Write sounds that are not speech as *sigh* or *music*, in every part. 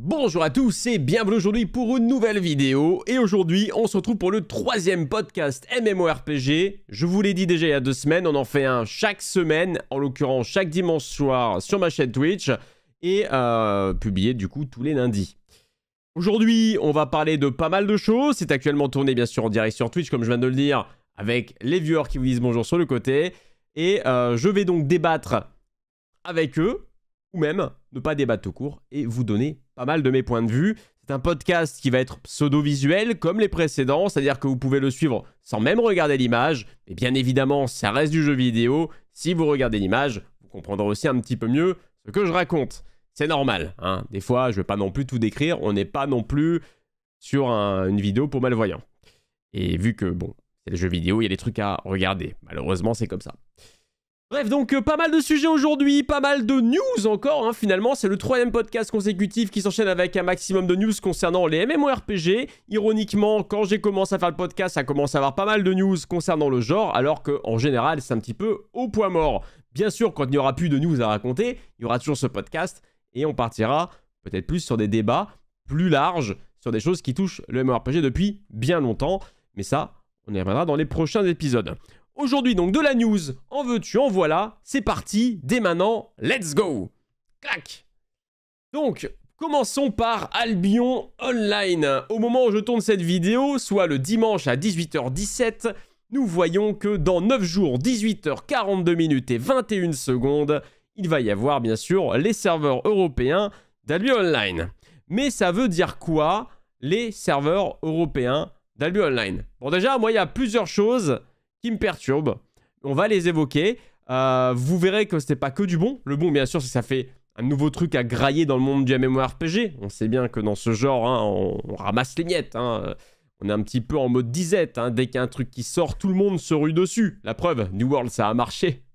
Bonjour à tous et bienvenue aujourd'hui pour une nouvelle vidéo et aujourd'hui on se retrouve pour le troisième podcast MMORPG. Je vous l'ai dit déjà il y a deux semaines, on en fait un chaque semaine, en l'occurrence chaque dimanche soir sur ma chaîne Twitch et euh, publié du coup tous les lundis. Aujourd'hui on va parler de pas mal de choses, c'est actuellement tourné bien sûr en direct sur Twitch comme je viens de le dire avec les viewers qui vous disent bonjour sur le côté et euh, je vais donc débattre avec eux ou même ne pas débattre au cours et vous donner pas mal de mes points de vue. C'est un podcast qui va être pseudo-visuel comme les précédents, c'est-à-dire que vous pouvez le suivre sans même regarder l'image. Et bien évidemment, ça reste du jeu vidéo. Si vous regardez l'image, vous comprendrez aussi un petit peu mieux ce que je raconte. C'est normal. Hein. Des fois, je ne vais pas non plus tout décrire. On n'est pas non plus sur une vidéo pour malvoyants. Et vu que, bon, c'est le jeu vidéo, il y a des trucs à regarder. Malheureusement, c'est comme ça. Bref, donc euh, pas mal de sujets aujourd'hui, pas mal de news encore, hein, finalement, c'est le troisième podcast consécutif qui s'enchaîne avec un maximum de news concernant les MMORPG. Ironiquement, quand j'ai commencé à faire le podcast, ça commence à avoir pas mal de news concernant le genre, alors qu'en général, c'est un petit peu au point mort. Bien sûr, quand il n'y aura plus de news à raconter, il y aura toujours ce podcast, et on partira peut-être plus sur des débats plus larges, sur des choses qui touchent le MMORPG depuis bien longtemps, mais ça, on y reviendra dans les prochains épisodes. Aujourd'hui, donc, de la news, en veux-tu, en voilà. C'est parti, dès maintenant, let's go Clac Donc, Commençons par Albion Online. Au moment où je tourne cette vidéo, soit le dimanche à 18h17, nous voyons que dans 9 jours, 18h42 minutes et 21 secondes, il va y avoir bien sûr les serveurs européens d'Albion Online. Mais ça veut dire quoi les serveurs européens d'Albion Online Bon déjà, moi il y a plusieurs choses qui me perturbent. On va les évoquer. Euh, vous verrez que c'est pas que du bon. Le bon, bien sûr, c'est que ça fait un nouveau truc à grailler dans le monde du MMORPG. On sait bien que dans ce genre, hein, on, ramasse les miettes. Hein. On est un petit peu en mode disette. Hein. Dès qu'il a truc qui sort, tout le monde se rue dessus. La preuve, New World, ça a marché. *laughs*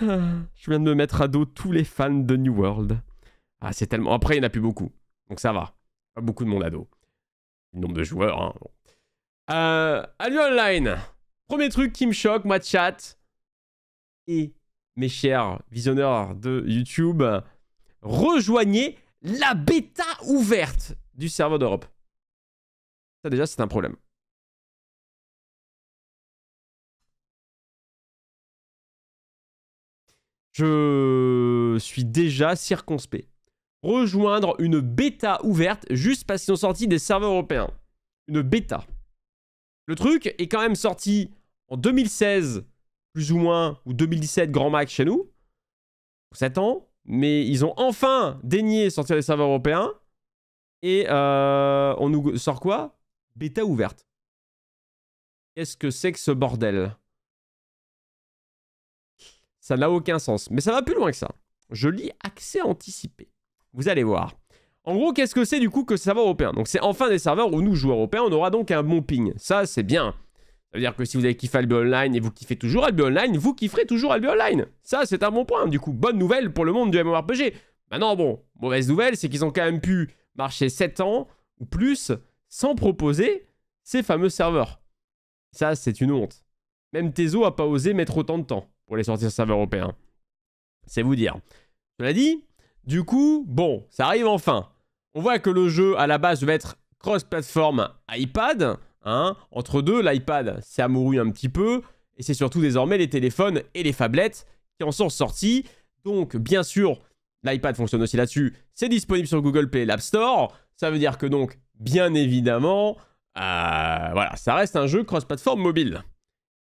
Je viens de me mettre à dos tous les fans de New World. Ah, c'est tellement. Après, il n'y en a plus beaucoup. Donc ça va. Pas beaucoup de monde à dos. Le nombre de joueurs, euh, Online. Premier truc qui me choque, moi, chat. Et mes chers visionneurs de YouTube, rejoignez la bêta ouverte du serveur d'Europe. Ça, déjà, c'est un problème. Je suis déjà circonspect. Rejoindre une bêta ouverte juste parce qu'ils ont sorti des serveurs européens. Une bêta. Le truc est quand même sorti en 2016, plus ou moins, ou 2017 grand mac chez nous. Pour 7 ans. Mais ils ont enfin daigné sortir les serveurs européens. Et euh, on nous sort quoi Bêta ouverte. Qu'est-ce que c'est que ce bordel Ça n'a aucun sens. Mais ça va plus loin que ça. Je lis accès anticipé. Vous allez voir. En gros, qu'est-ce que c'est du coup que serveur européen Donc c'est enfin des serveurs où nous, joueurs européens, on aura donc un bon ping. Ça, c'est bien. Ça veut dire que si vous avez kiffé Albion Online et vous kiffez toujours Albion Online, vous kifferez toujours Albion Online. Ça, c'est un bon point. Du coup, bonne nouvelle pour le monde du MMORPG. Maintenant, bon, mauvaise nouvelle, c'est qu'ils ont quand même pu marcher 7 ans ou plus sans proposer ces fameux serveurs. Ça, c'est une honte. Même Tezo a pas osé mettre autant de temps pour les sortir serveurs européens. C'est vous dire. Cela dit, du coup, bon, ça arrive enfin. On voit que le jeu, à la base, va être cross-platform iPad. Hein. Entre deux, l'iPad s'est amouru un petit peu. Et c'est surtout désormais les téléphones et les phablettes qui en sont sortis. Donc, bien sûr, l'iPad fonctionne aussi là-dessus. C'est disponible sur Google Play et l'App Store. Ça veut dire que donc, bien évidemment, euh, voilà, ça reste un jeu cross-platform mobile.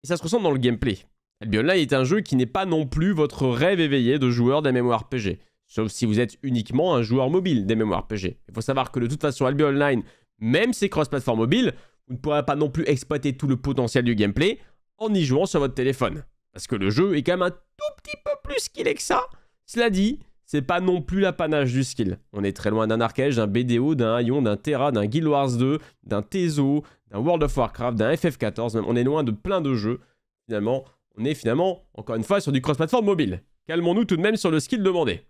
Et ça se ressent dans le gameplay. Albion est un jeu qui n'est pas non plus votre rêve éveillé de joueur mémoire RPG. Sauf si vous êtes uniquement un joueur mobile des mémoires PG. Il faut savoir que de toute façon, Albion Online, même si cross-platform mobile, vous ne pourrez pas non plus exploiter tout le potentiel du gameplay en y jouant sur votre téléphone. Parce que le jeu est quand même un tout petit peu plus skillé que ça. Cela dit, c'est pas non plus l'apanage du skill. On est très loin d'un Arcage, d'un BDO, d'un Ion, d'un Terra, d'un Guild Wars 2, d'un Tezo, d'un World of Warcraft, d'un FF14. on est loin de plein de jeux. Finalement, on est finalement, encore une fois, sur du cross-platform mobile. Calmons-nous tout de même sur le skill demandé.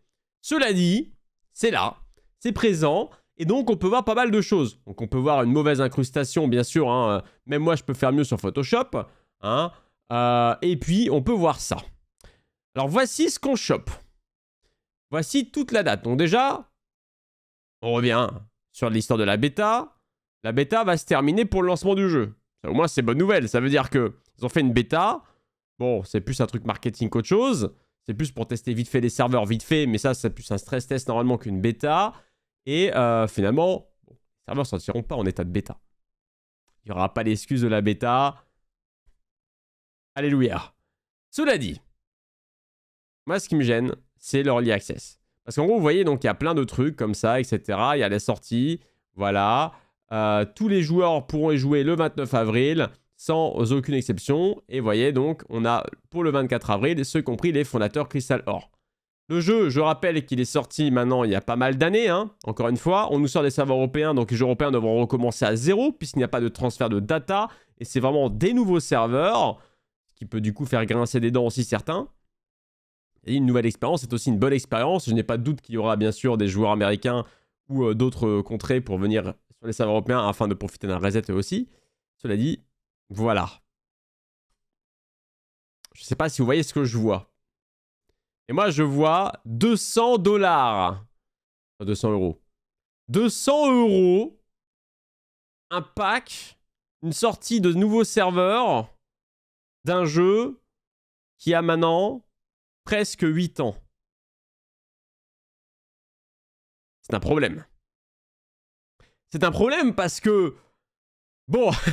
Cela dit, c'est là, c'est présent, et donc on peut voir pas mal de choses. Donc on peut voir une mauvaise incrustation, bien sûr, hein, euh, même moi je peux faire mieux sur Photoshop, hein, euh, et puis on peut voir ça. Alors voici ce qu'on chope. Voici toute la date. Donc déjà, on revient sur l'histoire de la bêta. La bêta va se terminer pour le lancement du jeu. au moins c'est bonne nouvelle, ça veut dire que ils ont fait une bêta. Bon, c'est plus un truc marketing qu'autre chose. C'est plus pour tester vite fait les serveurs, vite fait, mais ça, c'est plus un stress test normalement qu'une bêta. Et euh, finalement, les serveurs ne sortiront pas en état de bêta. Il n'y aura pas l'excuse de la bêta. Alléluia. Cela dit, moi, ce qui me gêne, c'est l'early access. Parce qu'en gros, vous voyez, donc il y a plein de trucs comme ça, etc. Il y a la sortie, voilà. Euh, tous les joueurs pourront y jouer le 29 avril sans aucune exception. Et voyez donc, on a pour le 24 avril, ceux compris les fondateurs Crystal Or. Le jeu, je rappelle qu'il est sorti maintenant il y a pas mal d'années. Hein. Encore une fois, on nous sort des serveurs européens, donc les jeux européens devront recommencer à zéro puisqu'il n'y a pas de transfert de data. Et c'est vraiment des nouveaux serveurs, ce qui peut du coup faire grincer des dents aussi certains. Et une nouvelle expérience, c'est aussi une bonne expérience. Je n'ai pas de doute qu'il y aura bien sûr des joueurs américains ou euh, d'autres euh, contrées pour venir sur les serveurs européens afin de profiter d'un reset aussi. Cela dit, voilà. Je sais pas si vous voyez ce que je vois. Et moi, je vois 200 dollars. 200 euros. 200 euros. Un pack. Une sortie de nouveau serveur D'un jeu qui a maintenant presque 8 ans. C'est un problème. C'est un problème parce que... Bon, *laughs*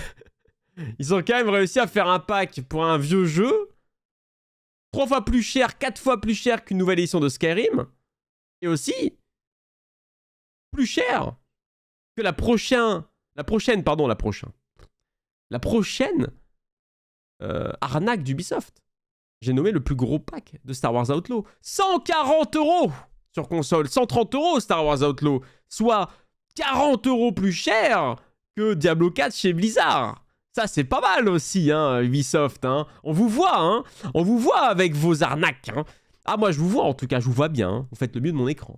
Ils ont quand même réussi à faire un pack pour un vieux jeu. Trois fois plus cher, quatre fois plus cher qu'une nouvelle édition de Skyrim. Et aussi, plus cher que la prochaine... La prochaine, pardon, la prochaine. La prochaine euh, arnaque d'Ubisoft. J'ai nommé le plus gros pack de Star Wars Outlaw. 140 euros sur console. 130 euros Star Wars Outlaw. Soit 40 euros plus cher que Diablo 4 chez Blizzard. Ça, c'est pas mal aussi, hein, Ubisoft. Hein. On vous voit, hein. On vous voit avec vos arnaques, hein. Ah, moi, je vous vois, en tout cas, je vous vois bien. Vous faites le mieux de mon écran.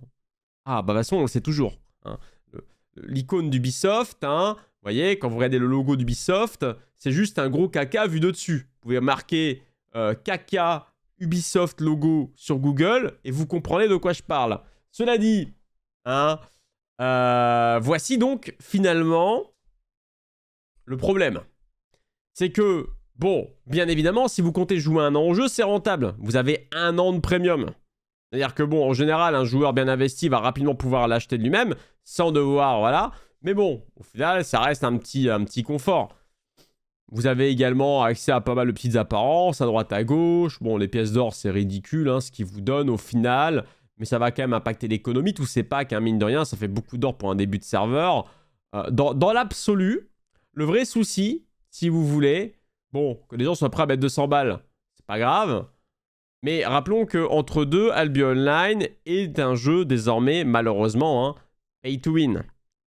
Ah, bah, de toute façon, on le sait toujours. L'icône d'Ubisoft, hein. Vous voyez, quand vous regardez le logo d'Ubisoft, c'est juste un gros caca vu de dessus. Vous pouvez marquer euh, caca Ubisoft logo sur Google et vous comprenez de quoi je parle. Cela dit, hein, euh, voici donc finalement le problème c'est que, bon, bien évidemment, si vous comptez jouer un an au jeu, c'est rentable. Vous avez un an de premium. C'est-à-dire que, bon, en général, un joueur bien investi va rapidement pouvoir l'acheter de lui-même, sans devoir, voilà. Mais bon, au final, ça reste un petit, un petit confort. Vous avez également accès à pas mal de petites apparences, à droite, à gauche. Bon, les pièces d'or, c'est ridicule, hein, ce qu'ils vous donnent au final. Mais ça va quand même impacter l'économie, tous ces packs, qu'un mine de rien. Ça fait beaucoup d'or pour un début de serveur. Euh, dans l'absolu, le vrai souci, si vous voulez. Bon, que les gens soient prêts à mettre 200 balles, c'est pas grave. Mais rappelons que entre deux, Albion Online est un jeu désormais, malheureusement, hein, pay to win.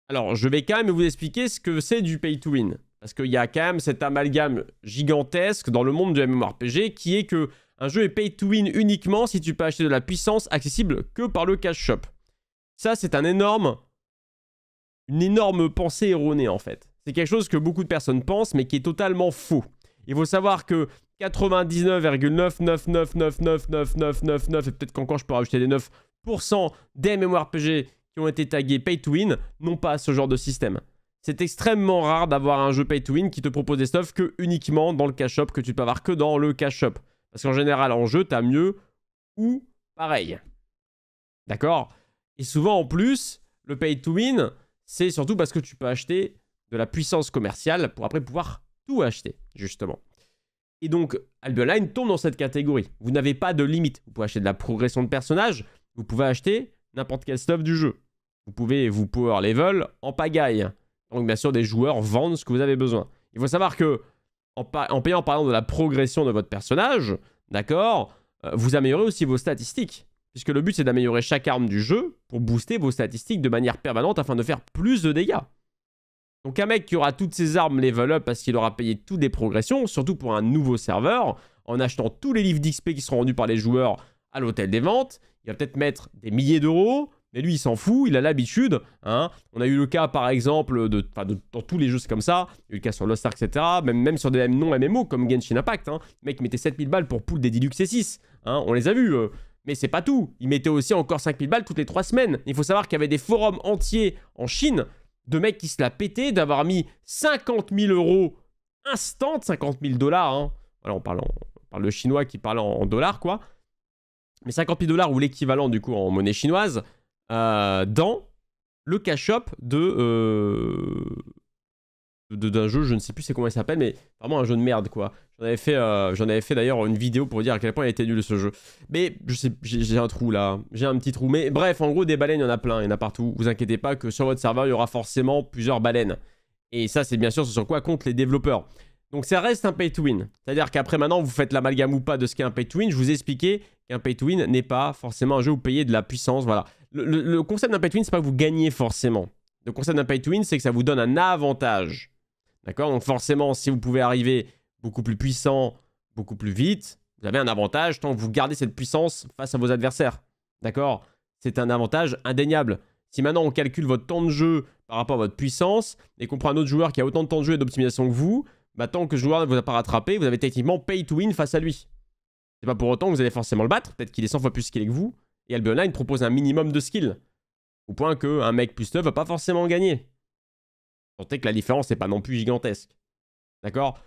Alors, je vais quand même vous expliquer ce que c'est du pay to win. Parce qu'il y a quand même cet amalgame gigantesque dans le monde du MMORPG qui est que un jeu est pay to win uniquement si tu peux acheter de la puissance accessible que par le cash shop. Ça, c'est un énorme. Une énorme pensée erronée en fait. C'est quelque chose que beaucoup de personnes pensent, mais qui est totalement faux. Il faut savoir que 99,99999999 et peut-être qu'encore je peux rajouter des 9% des mémoires PG qui ont été tagués pay to win n'ont pas ce genre de système. C'est extrêmement rare d'avoir un jeu pay to win qui te propose des stuffs que uniquement dans le cash shop, que tu peux avoir que dans le cash shop. Parce qu'en général, en jeu, tu as mieux ou pareil. D'accord Et souvent, en plus, le pay to win, c'est surtout parce que tu peux acheter de la puissance commerciale pour après pouvoir tout acheter, justement. Et donc, Albion tombe dans cette catégorie. Vous n'avez pas de limite. Vous pouvez acheter de la progression de personnage, vous pouvez acheter n'importe quel stuff du jeu. Vous pouvez vous power level en pagaille. Donc, bien sûr, des joueurs vendent ce que vous avez besoin. Il faut savoir que, en, en payant par exemple de la progression de votre personnage, d'accord, euh, vous améliorez aussi vos statistiques. Puisque le but, c'est d'améliorer chaque arme du jeu pour booster vos statistiques de manière permanente afin de faire plus de dégâts. Donc un mec qui aura toutes ses armes level up parce qu'il aura payé toutes des progressions, surtout pour un nouveau serveur, en achetant tous les livres d'XP qui seront rendus par les joueurs à l'hôtel des ventes, il va peut-être mettre des milliers d'euros, mais lui il s'en fout, il a l'habitude. Hein. On a eu le cas par exemple, de, dans tous les jeux c'est comme ça, il y a eu le cas sur Lost Ark, etc. Même, même sur des non-MMO comme Genshin Impact, hein. le mec mettait 7000 balles pour pull des Deluxe C6, hein, on les a vus. Euh. Mais c'est pas tout. Il mettait aussi encore 5000 balles toutes les 3 semaines. Il faut savoir qu'il y avait des forums entiers en Chine de mec qui se l'a pété, d'avoir mis 50 000 euros instant, 50 000 dollars. Hein. Alors on parle, on de chinois qui parle en, dollars, quoi. Mais 50 000 dollars ou l'équivalent du coup en monnaie chinoise euh, dans le cash-up de, euh, d'un jeu, je ne sais plus c'est comment il s'appelle, mais vraiment un jeu de merde quoi. J'en avais fait, euh, j'en avais fait d'ailleurs une vidéo pour dire à quel point il était nul ce jeu. Mais je sais, j'ai un trou là, j'ai un petit trou. Mais bref, en gros des baleines, il y en a plein, il y en a partout. Vous inquiétez pas que sur votre serveur il y aura forcément plusieurs baleines. Et ça c'est bien sûr ce sur quoi comptent les développeurs. Donc ça reste un pay to win. C'est-à-dire qu'après maintenant vous faites l'amalgame ou pas de ce qu'est un pay to win. Je vous ai qu'un pay to win n'est pas forcément un jeu où vous payez de la puissance. Voilà. Le, concept d'un pay to win c'est pas que vous gagnez forcément. Le concept d'un pay to win c'est que ça vous donne un avantage. D'accord Donc forcément, si vous pouvez arriver beaucoup plus puissant, beaucoup plus vite, vous avez un avantage tant que vous gardez cette puissance face à vos adversaires. D'accord C'est un avantage indéniable. Si maintenant on calcule votre temps de jeu par rapport à votre puissance et qu'on prend un autre joueur qui a autant de temps de jeu et d'optimisation que vous, bah, tant que ce joueur ne vous a pas rattrapé, vous avez techniquement pay to win face à lui. C'est pas pour autant que vous allez forcément le battre, peut-être qu'il est 100 fois plus skillé que vous, et Albion Online propose un minimum de skill. Au point qu'un mec plus 9 va pas forcément gagner. Sentez que la différence n'est pas non plus gigantesque. D'accord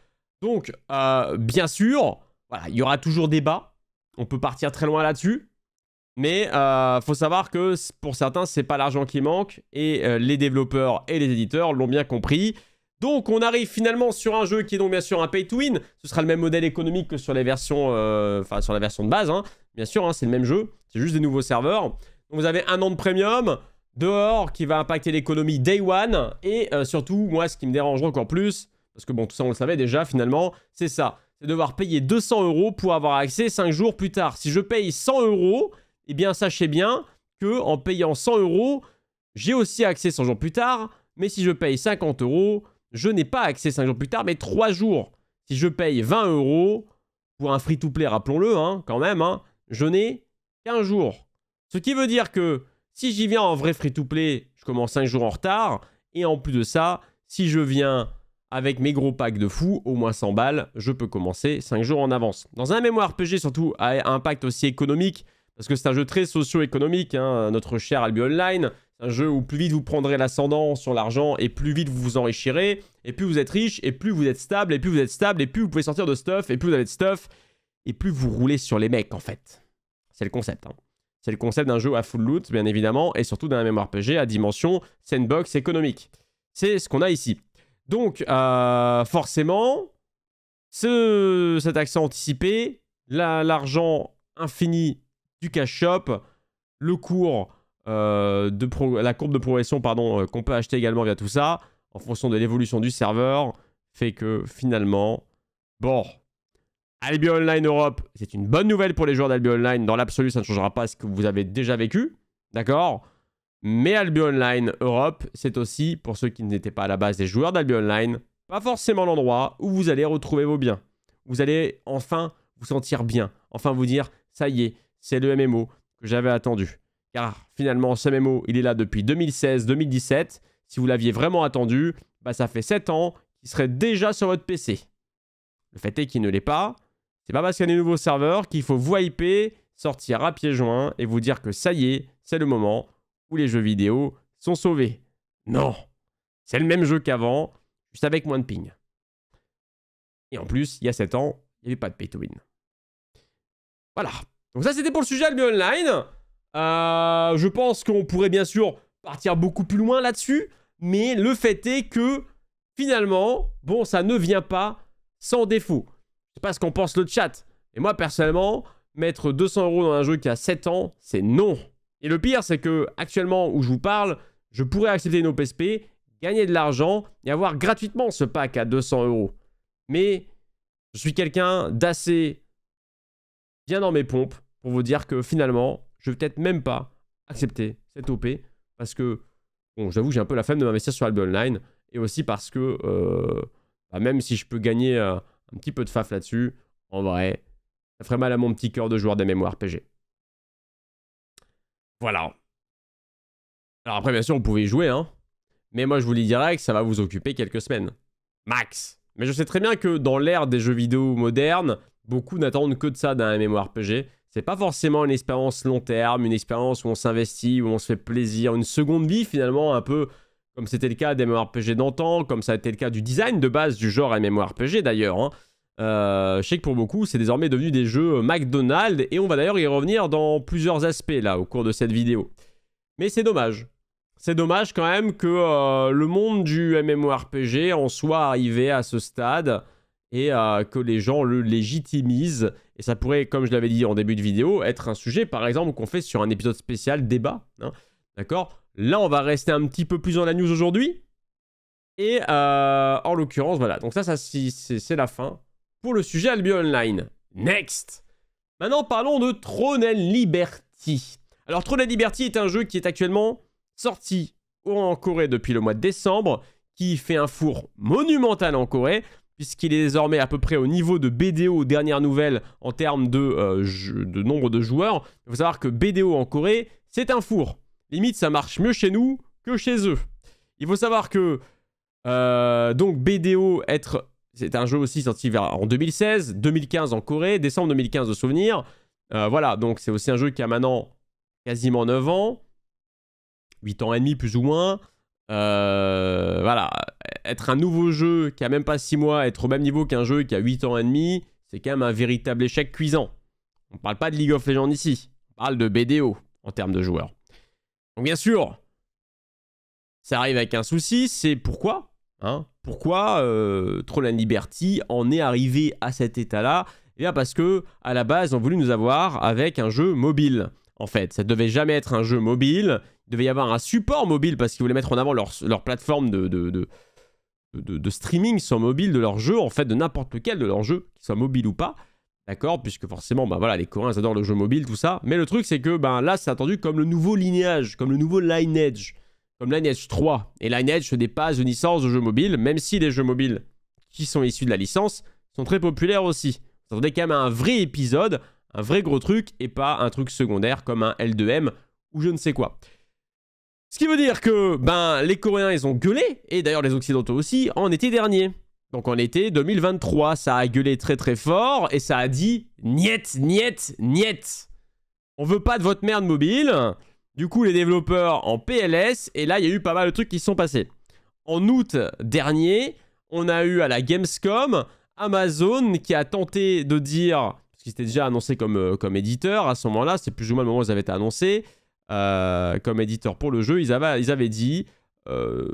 Donc, euh, bien sûr, voilà, il y aura toujours débat. On peut partir très loin là-dessus. Mais il euh, faut savoir que pour certains, c'est pas l'argent qui manque. Et euh, les développeurs et les éditeurs l'ont bien compris. Donc, on arrive finalement sur un jeu qui est donc bien sûr un pay to win. Ce sera le même modèle économique que sur les versions, enfin sur la version de base, hein. bien sûr. Hein, c'est le même jeu. C'est juste des nouveaux serveurs. Donc, vous avez un an de premium dehors qui va impacter l'économie day one. Et euh, surtout, moi, ce qui me dérange encore plus, parce que bon, tout ça, on le savait déjà finalement, c'est ça. C'est devoir payer 200 euros pour avoir accès 5 jours plus tard. Si je paye 100 euros, eh bien, sachez bien que en payant 100 euros, j'ai aussi accès 100 jours plus tard. Mais si je paye 50 euros, je n'ai pas accès 5 jours plus tard, mais 3 jours. Si je paye 20 euros pour un free-to-play, rappelons-le, hein, quand même, hein, je n'ai qu'un jour. Ce qui veut dire que si j'y viens en vrai free-to-play, je commence 5 jours en retard. Et en plus de ça, si je viens avec mes gros packs de fous, au moins 100 balles, je peux commencer 5 jours en avance. Dans un mémoire RPG, surtout à impact aussi économique, parce que c'est un jeu très socio-économique, hein, notre cher Albi Online, un jeu où plus vite vous prendrez l'ascendant sur l'argent et plus vite vous vous enrichirez, et plus vous êtes riche, et plus vous êtes stable, et plus vous êtes stable, et plus vous pouvez sortir de stuff, et plus vous avez de stuff, et plus vous roulez sur les mecs en fait. C'est le concept. Hein. C'est le concept d'un jeu à full loot, bien évidemment, et surtout d'un MMORPG à dimension sandbox économique. C'est ce qu'on a ici. Donc, euh, forcément, ce, cet accent anticipé, l'argent infini du cash shop, le cours euh, de la courbe de progression pardon euh, qu'on peut acheter également via tout ça, en fonction de l'évolution du serveur, fait que finalement, bon, Albion Online Europe, c'est une bonne nouvelle pour les joueurs d'Albion Online. Dans l'absolu, ça ne changera pas ce que vous avez déjà vécu. D'accord Mais Albion Online Europe, c'est aussi, pour ceux qui n'étaient pas à la base des joueurs d'Albion Online, pas forcément l'endroit où vous allez retrouver vos biens. Vous allez enfin vous sentir bien. Enfin vous dire, ça y est, c'est le MMO que j'avais attendu. Car finalement, ce MMO, il est là depuis 2016-2017. Si vous l'aviez vraiment attendu, bah, ça fait 7 ans qu'il serait déjà sur votre PC. Le fait est qu'il ne l'est pas. C'est pas parce qu'il y a des nouveaux serveurs qu'il faut vous hyper, sortir à pieds joints et vous dire que ça y est, c'est le moment où les jeux vidéo sont sauvés. Non C'est le même jeu qu'avant, juste avec moins de ping. Et en plus, il y a 7 ans, il n'y avait pas de pay to win. Voilà. Donc ça, c'était pour le sujet Albion Online. Euh, je pense qu'on pourrait bien sûr partir beaucoup plus loin là-dessus. Mais le fait est que, finalement, bon, ça ne vient pas sans défaut pas ce qu'on pense le chat. Et moi, personnellement, mettre 200 euros dans un jeu qui a 7 ans, c'est non. Et le pire, c'est que actuellement où je vous parle, je pourrais accepter une OPSP, gagner de l'argent et avoir gratuitement ce pack à 200 euros. Mais je suis quelqu'un d'assez bien dans mes pompes pour vous dire que finalement, je vais peut-être même pas accepter cette OP parce que, bon, j'avoue, j'ai un peu la flemme de m'investir sur Albion Online et aussi parce que, euh, bah, même si je peux gagner. Euh, un petit peu de faf là-dessus. En vrai, ça ferait mal à mon petit cœur de joueur des mémoires PG. Voilà. Alors après, bien sûr, vous pouvez y jouer, hein. Mais moi, je vous le dirais, que ça va vous occuper quelques semaines. Max. Mais je sais très bien que dans l'ère des jeux vidéo modernes, beaucoup n'attendent que de ça d'un MMORPG. C'est pas forcément une expérience long terme, une expérience où on s'investit, où on se fait plaisir, une seconde vie finalement un peu comme c'était le cas des MMORPG d'antan, comme ça a été le cas du design de base du genre MMORPG d'ailleurs. Hein. Euh, je sais que pour beaucoup, c'est désormais devenu des jeux McDonald's, et on va d'ailleurs y revenir dans plusieurs aspects là au cours de cette vidéo. Mais c'est dommage. C'est dommage quand même que euh, le monde du MMORPG en soit arrivé à ce stade et euh, que les gens le légitimisent. Et ça pourrait, comme je l'avais dit en début de vidéo, être un sujet par exemple qu'on fait sur un épisode spécial débat. Hein. D'accord Là, on va rester un petit peu plus dans la news aujourd'hui. Et euh, en l'occurrence, voilà. Donc ça, ça c'est la fin pour le sujet Albion Online. Next Maintenant, parlons de Tronel Liberty. Alors, Tronel Liberty est un jeu qui est actuellement sorti en Corée depuis le mois de décembre, qui fait un four monumental en Corée, puisqu'il est désormais à peu près au niveau de BDO, dernière nouvelle, en termes de, euh, de nombre de joueurs. Il faut savoir que BDO en Corée, c'est un four. Limite, ça marche mieux chez nous que chez eux. Il faut savoir que euh, donc BDO être c'est un jeu aussi sorti en 2016, 2015 en Corée, décembre 2015 de souvenir. Euh, voilà, donc c'est aussi un jeu qui a maintenant quasiment 9 ans, 8 ans et demi plus ou moins. Euh, voilà, être un nouveau jeu qui a même pas 6 mois, être au même niveau qu'un jeu qui a 8 ans et demi, c'est quand même un véritable échec cuisant. On parle pas de League of Legends ici, on parle de BDO en termes de joueurs. Donc bien sûr, ça arrive avec un souci, c'est pourquoi hein Pourquoi euh, Troll and Liberty en est arrivé à cet état-là eh parce que à la base, ils ont voulu nous avoir avec un jeu mobile. En fait, ça devait jamais être un jeu mobile. Il devait y avoir un support mobile parce qu'ils voulaient mettre en avant leur, plateforme de, de, streaming sur mobile de leur jeu, en fait, de n'importe lequel de leur jeu, qu'il soit mobile ou pas. D'accord Puisque forcément, bah voilà, les Coréens adorent le jeu mobile, tout ça. Mais le truc, c'est que bah, là, c'est attendu comme le nouveau lignage, comme le nouveau lineage, comme Lineage 3. Et Lineage, ce n'est pas une licence de jeu mobile, même si les jeux mobiles qui sont issus de la licence sont très populaires aussi. Vous attendez quand même un vrai épisode, un vrai gros truc, et pas un truc secondaire comme un L2M ou je ne sais quoi. Ce qui veut dire que ben, les Coréens, ils ont gueulé, et d'ailleurs les Occidentaux aussi, en été dernier. Donc en été 2023, ça a gueulé très très fort et ça a dit niet, niet, niet. On veut pas de votre merde mobile. Du coup, les développeurs en PLS et là, il y a eu pas mal de trucs qui se sont passés. En août dernier, on a eu à la Gamescom Amazon qui a tenté de dire parce qu'ils étaient déjà annoncés comme, euh, comme éditeur à ce moment-là, c'est plus ou moins le moment où ils avaient été annoncés euh, comme éditeur pour le jeu, ils avaient, ils avaient dit euh,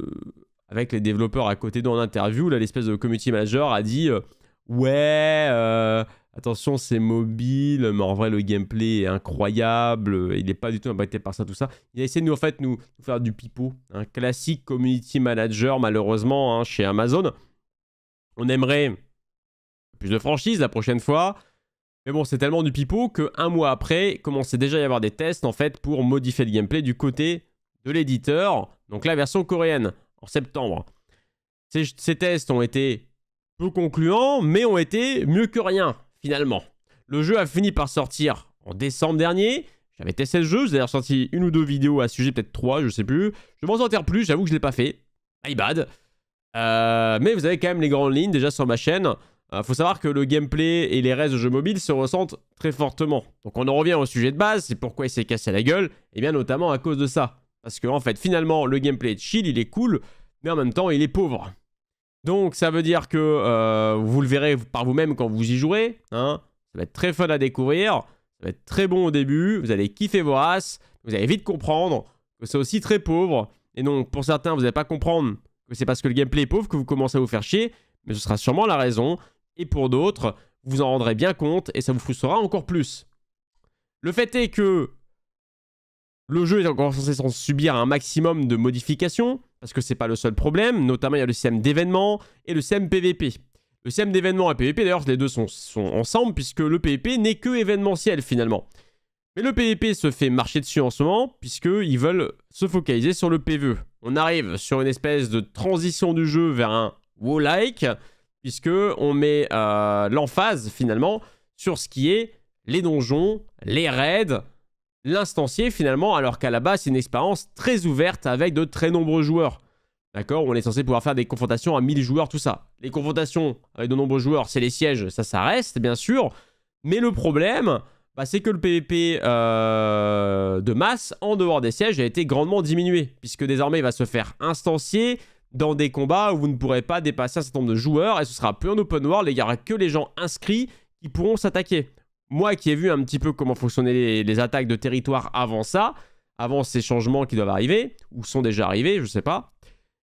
avec les développeurs à côté d'eux en interview, là, l'espèce de community manager a dit euh, Ouais, euh, attention, c'est mobile, mais en vrai, le gameplay est incroyable, euh, il n'est pas du tout impacté par ça, tout ça. Il a essayé de nous, en fait, nous, faire du pipeau, un classique community manager, malheureusement, hein, chez Amazon. On aimerait plus de franchises la prochaine fois. Mais bon, c'est tellement du pipeau qu'un mois après, il commençait déjà à y avoir des tests en fait pour modifier le gameplay du côté de l'éditeur, donc la version coréenne en septembre. Ces, tests ont été peu concluants, mais ont été mieux que rien, finalement. Le jeu a fini par sortir en décembre dernier. J'avais testé le jeu, j'ai d'ailleurs sorti une ou deux vidéos à ce sujet, peut-être trois, je sais plus. Je m'en sortir plus, j'avoue que je l'ai pas fait. My bad. Euh, mais vous avez quand même les grandes lignes déjà sur ma chaîne. Il euh, faut savoir que le gameplay et les restes de jeux mobiles se ressentent très fortement. Donc on en revient au sujet de base, c'est pourquoi il s'est cassé la gueule, et bien notamment à cause de ça. Parce que, en fait, finalement, le gameplay est chill, il est cool, mais en même temps, il est pauvre. Donc, ça veut dire que euh, vous le verrez par vous-même quand vous y jouerez. Hein. Ça va être très fun à découvrir. Ça va être très bon au début. Vous allez kiffer vos races. Vous allez vite comprendre que c'est aussi très pauvre. Et donc, pour certains, vous n'allez pas comprendre que c'est parce que le gameplay est pauvre que vous commencez à vous faire chier. Mais ce sera sûrement la raison. Et pour d'autres, vous en rendrez bien compte et ça vous frustrera encore plus. Le fait est que le jeu est encore censé s'en subir un maximum de modifications, parce que c'est pas le seul problème, notamment il y a le système d'événements et le système PVP. Le système d'événements et PVP, d'ailleurs, les deux sont, sont, ensemble, puisque le PVP n'est que événementiel finalement. Mais le PVP se fait marcher dessus en ce moment, puisqu'ils veulent se focaliser sur le PVE. On arrive sur une espèce de transition du jeu vers un WoW-like, puisque on met euh, l'emphase finalement sur ce qui est les donjons, les raids, l'instancier finalement, alors qu'à la base, c'est une expérience très ouverte avec de très nombreux joueurs. D'accord On est censé pouvoir faire des confrontations à 1000 joueurs, tout ça. Les confrontations avec de nombreux joueurs, c'est les sièges, ça, ça reste, bien sûr. Mais le problème, bah, c'est que le PvP euh, de masse, en dehors des sièges, a été grandement diminué. Puisque désormais, il va se faire instancier dans des combats où vous ne pourrez pas dépasser un certain nombre de joueurs. Et ce sera plus en open world, il n'y aura que les gens inscrits qui pourront s'attaquer moi qui ai vu un petit peu comment fonctionnaient les, attaques de territoire avant ça, avant ces changements qui doivent arriver, ou sont déjà arrivés, je sais pas,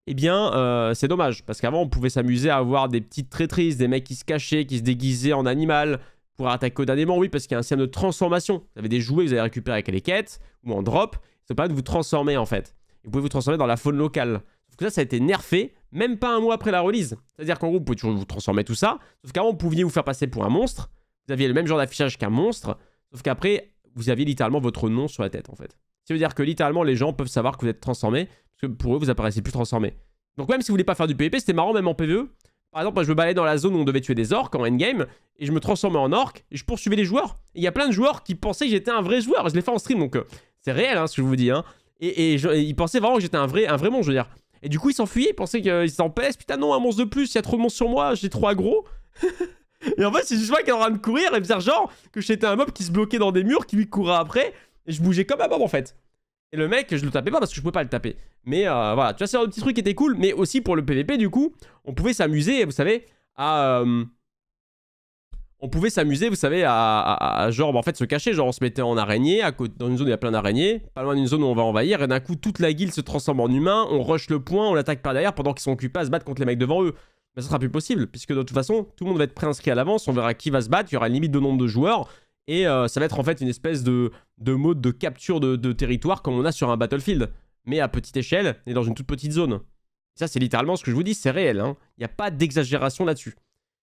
eh bien, euh, c'est dommage. Parce qu'avant, on pouvait s'amuser à avoir des petites traîtrises, des mecs qui se cachaient, qui se déguisaient en animal pour attaquer codanément. oui, parce qu'il y a un système de transformation. Vous avez des jouets, vous allez récupérer avec les quêtes, ou en drop, ça permet de vous transformer en fait. Vous pouvez vous transformer dans la faune locale. ça, ça a été nerfé, même pas un mois après la release. C'est-à-dire qu'en gros, vous pouvez toujours vous transformer tout ça, sauf qu'avant, vous pouviez vous faire passer pour un monstre, vous aviez le même genre d'affichage qu'un monstre, sauf qu'après, vous aviez littéralement votre nom sur la tête, en fait. Ça veut dire que littéralement, les gens peuvent savoir que vous êtes transformé, parce que pour eux, vous apparaissez plus transformé. Donc même si vous voulez pas faire du PvP, c'était marrant même en PvE. Par exemple, moi, je me balais dans la zone où on devait tuer des orques en endgame, et je me transformais en orque, et je poursuivais les joueurs. il y a plein de joueurs qui pensaient que j'étais un vrai joueur. Je l'ai fait en stream, donc euh, c'est réel hein, ce que je vous dis. Hein. Et, ils pensaient vraiment que j'étais un vrai, un monstre, je veux dire. Et du coup, ils s'enfuyaient, ils pensaient qu'ils s'en Putain, non, un monstre de plus, il y a trop de monstres sur moi, j'ai trop aggro. *laughs* *laughs* Et en fait, c'est juste moi qui est en de courir et me genre que j'étais un mob qui se bloquait dans des murs, qui lui courait après. Et je bougeais comme un mob en fait. Et le mec, je le tapais pas parce que je pouvais pas le taper. Mais euh, voilà, tu vois, c'est un petit truc qui était cool. Mais aussi pour le PVP, du coup, on pouvait s'amuser, vous savez, à. Euh, on pouvait s'amuser, vous savez, à, genre, bah, en fait, se cacher. Genre, on se mettait en araignée, à côté, dans une zone où il y a plein d'araignées, pas loin d'une zone où on va envahir, et d'un coup, toute la guilde se transforme en humain, on rush le point, on l'attaque par derrière pendant qu'ils sont occupés à se battre contre les mecs devant eux mais ça sera plus possible, puisque de toute façon, tout le monde va être préinscrit à l'avance, on verra qui va se battre, il y aura une limite de nombre de joueurs, et euh, ça va être en fait une espèce de, de mode de capture de, territoire comme on a sur un battlefield, mais à petite échelle et dans une toute petite zone. ça, c'est littéralement ce que je vous dis, c'est réel, hein. il n'y a pas d'exagération là-dessus.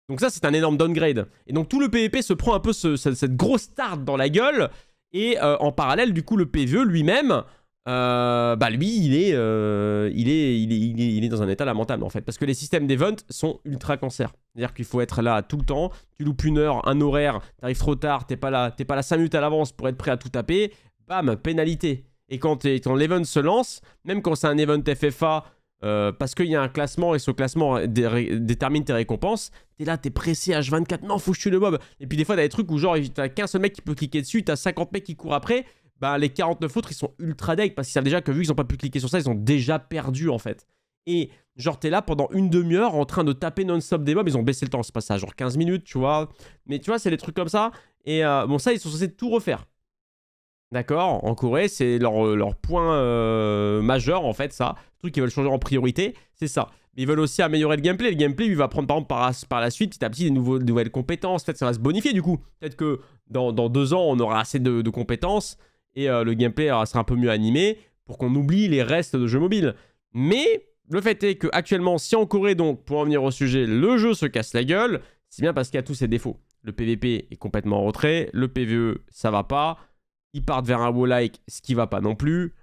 Donc ça, c'est un énorme downgrade. Et donc tout le PvP se prend un peu cette, grosse tarte dans la gueule, et euh, en parallèle, du coup, le PvE lui-même... Euh, bah lui, euh, il est, il, est, il, il, est, dans un état lamentable en fait. Parce que les systèmes d'event sont ultra cancer. C'est-à-dire qu'il faut être là tout le temps. Tu loupes une heure, un horaire, t'arrives trop tard, t'es pas là, t'es pas là 5 minutes à l'avance pour être prêt à tout taper. Bam, pénalité. Et quand, quand l'event se lance, même quand c'est un event FFA, euh, parce qu'il y a un classement et ce classement détermine tes récompenses, t'es là, t'es pressé H24, non, faut que je tue le mob. Et puis des fois, t'as des trucs où genre, t'as 15 seul mec qui peut cliquer dessus, t'as 50 mecs qui courent après bah, les 49 autres, ils sont ultra deck parce qu'ils savent déjà que vu qu'ils n'ont pas pu cliquer sur ça, ils ont déjà perdu en fait. Et genre, t'es là pendant une demi-heure en train de taper non-stop des mobs. Ils ont baissé le temps, c'est pas ça, genre 15 minutes, tu vois. Mais tu vois, c'est des trucs comme ça. Et euh, bon, ça, ils sont censés tout refaire. D'accord En Corée, c'est leur, euh, point euh, majeur, en fait, ça. Le truc qu'ils veulent changer en priorité, c'est ça. Mais ils veulent aussi améliorer le gameplay. Le gameplay, il va prendre, par exemple, par, la suite, petit à petit, des nouveaux, nouvelles compétences. Peut-être ça va se bonifier, du coup. Peut-être que dans, deux ans, on aura assez de compétences et euh, le gameplay sera un peu mieux animé pour qu'on oublie les restes de jeux mobiles. Mais le fait est que actuellement, si en Corée, donc, pour en venir au sujet, le jeu se casse la gueule, c'est bien parce qu'il y a tous ses défauts. Le PVP est complètement en retrait, le PVE, ça va pas, ils partent vers un WoW-like, ce qui va pas non plus,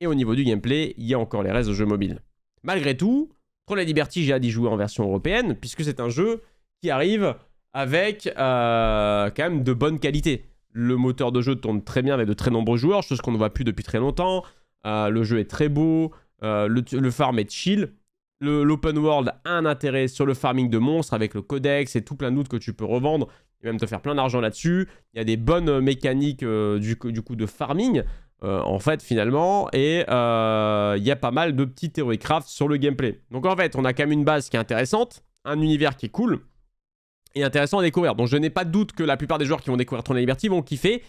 et au niveau du gameplay, il y a encore les restes de jeux mobiles. Malgré tout, la Liberty, j'ai hâte d'y jouer en version européenne, puisque c'est un jeu qui arrive avec euh, quand même de bonnes qualités. Le moteur de jeu tourne très bien avec de très nombreux joueurs, chose qu'on ne voit plus depuis très longtemps. Euh, le jeu est très beau, euh, le, farm est chill. L'open world a un intérêt sur le farming de monstres avec le codex et tout plein d'autres que tu peux revendre et même te faire plein d'argent là-dessus. Il y a des bonnes mécaniques euh, du, coup de farming en fait finalement et il y a pas mal de petits craft sur le gameplay. Donc en fait on a quand même une base qui est intéressante, un univers qui est cool, et intéressant à découvrir. Donc je n'ai pas de doute que la plupart des joueurs qui vont découvrir Tron Liberty vont kiffer.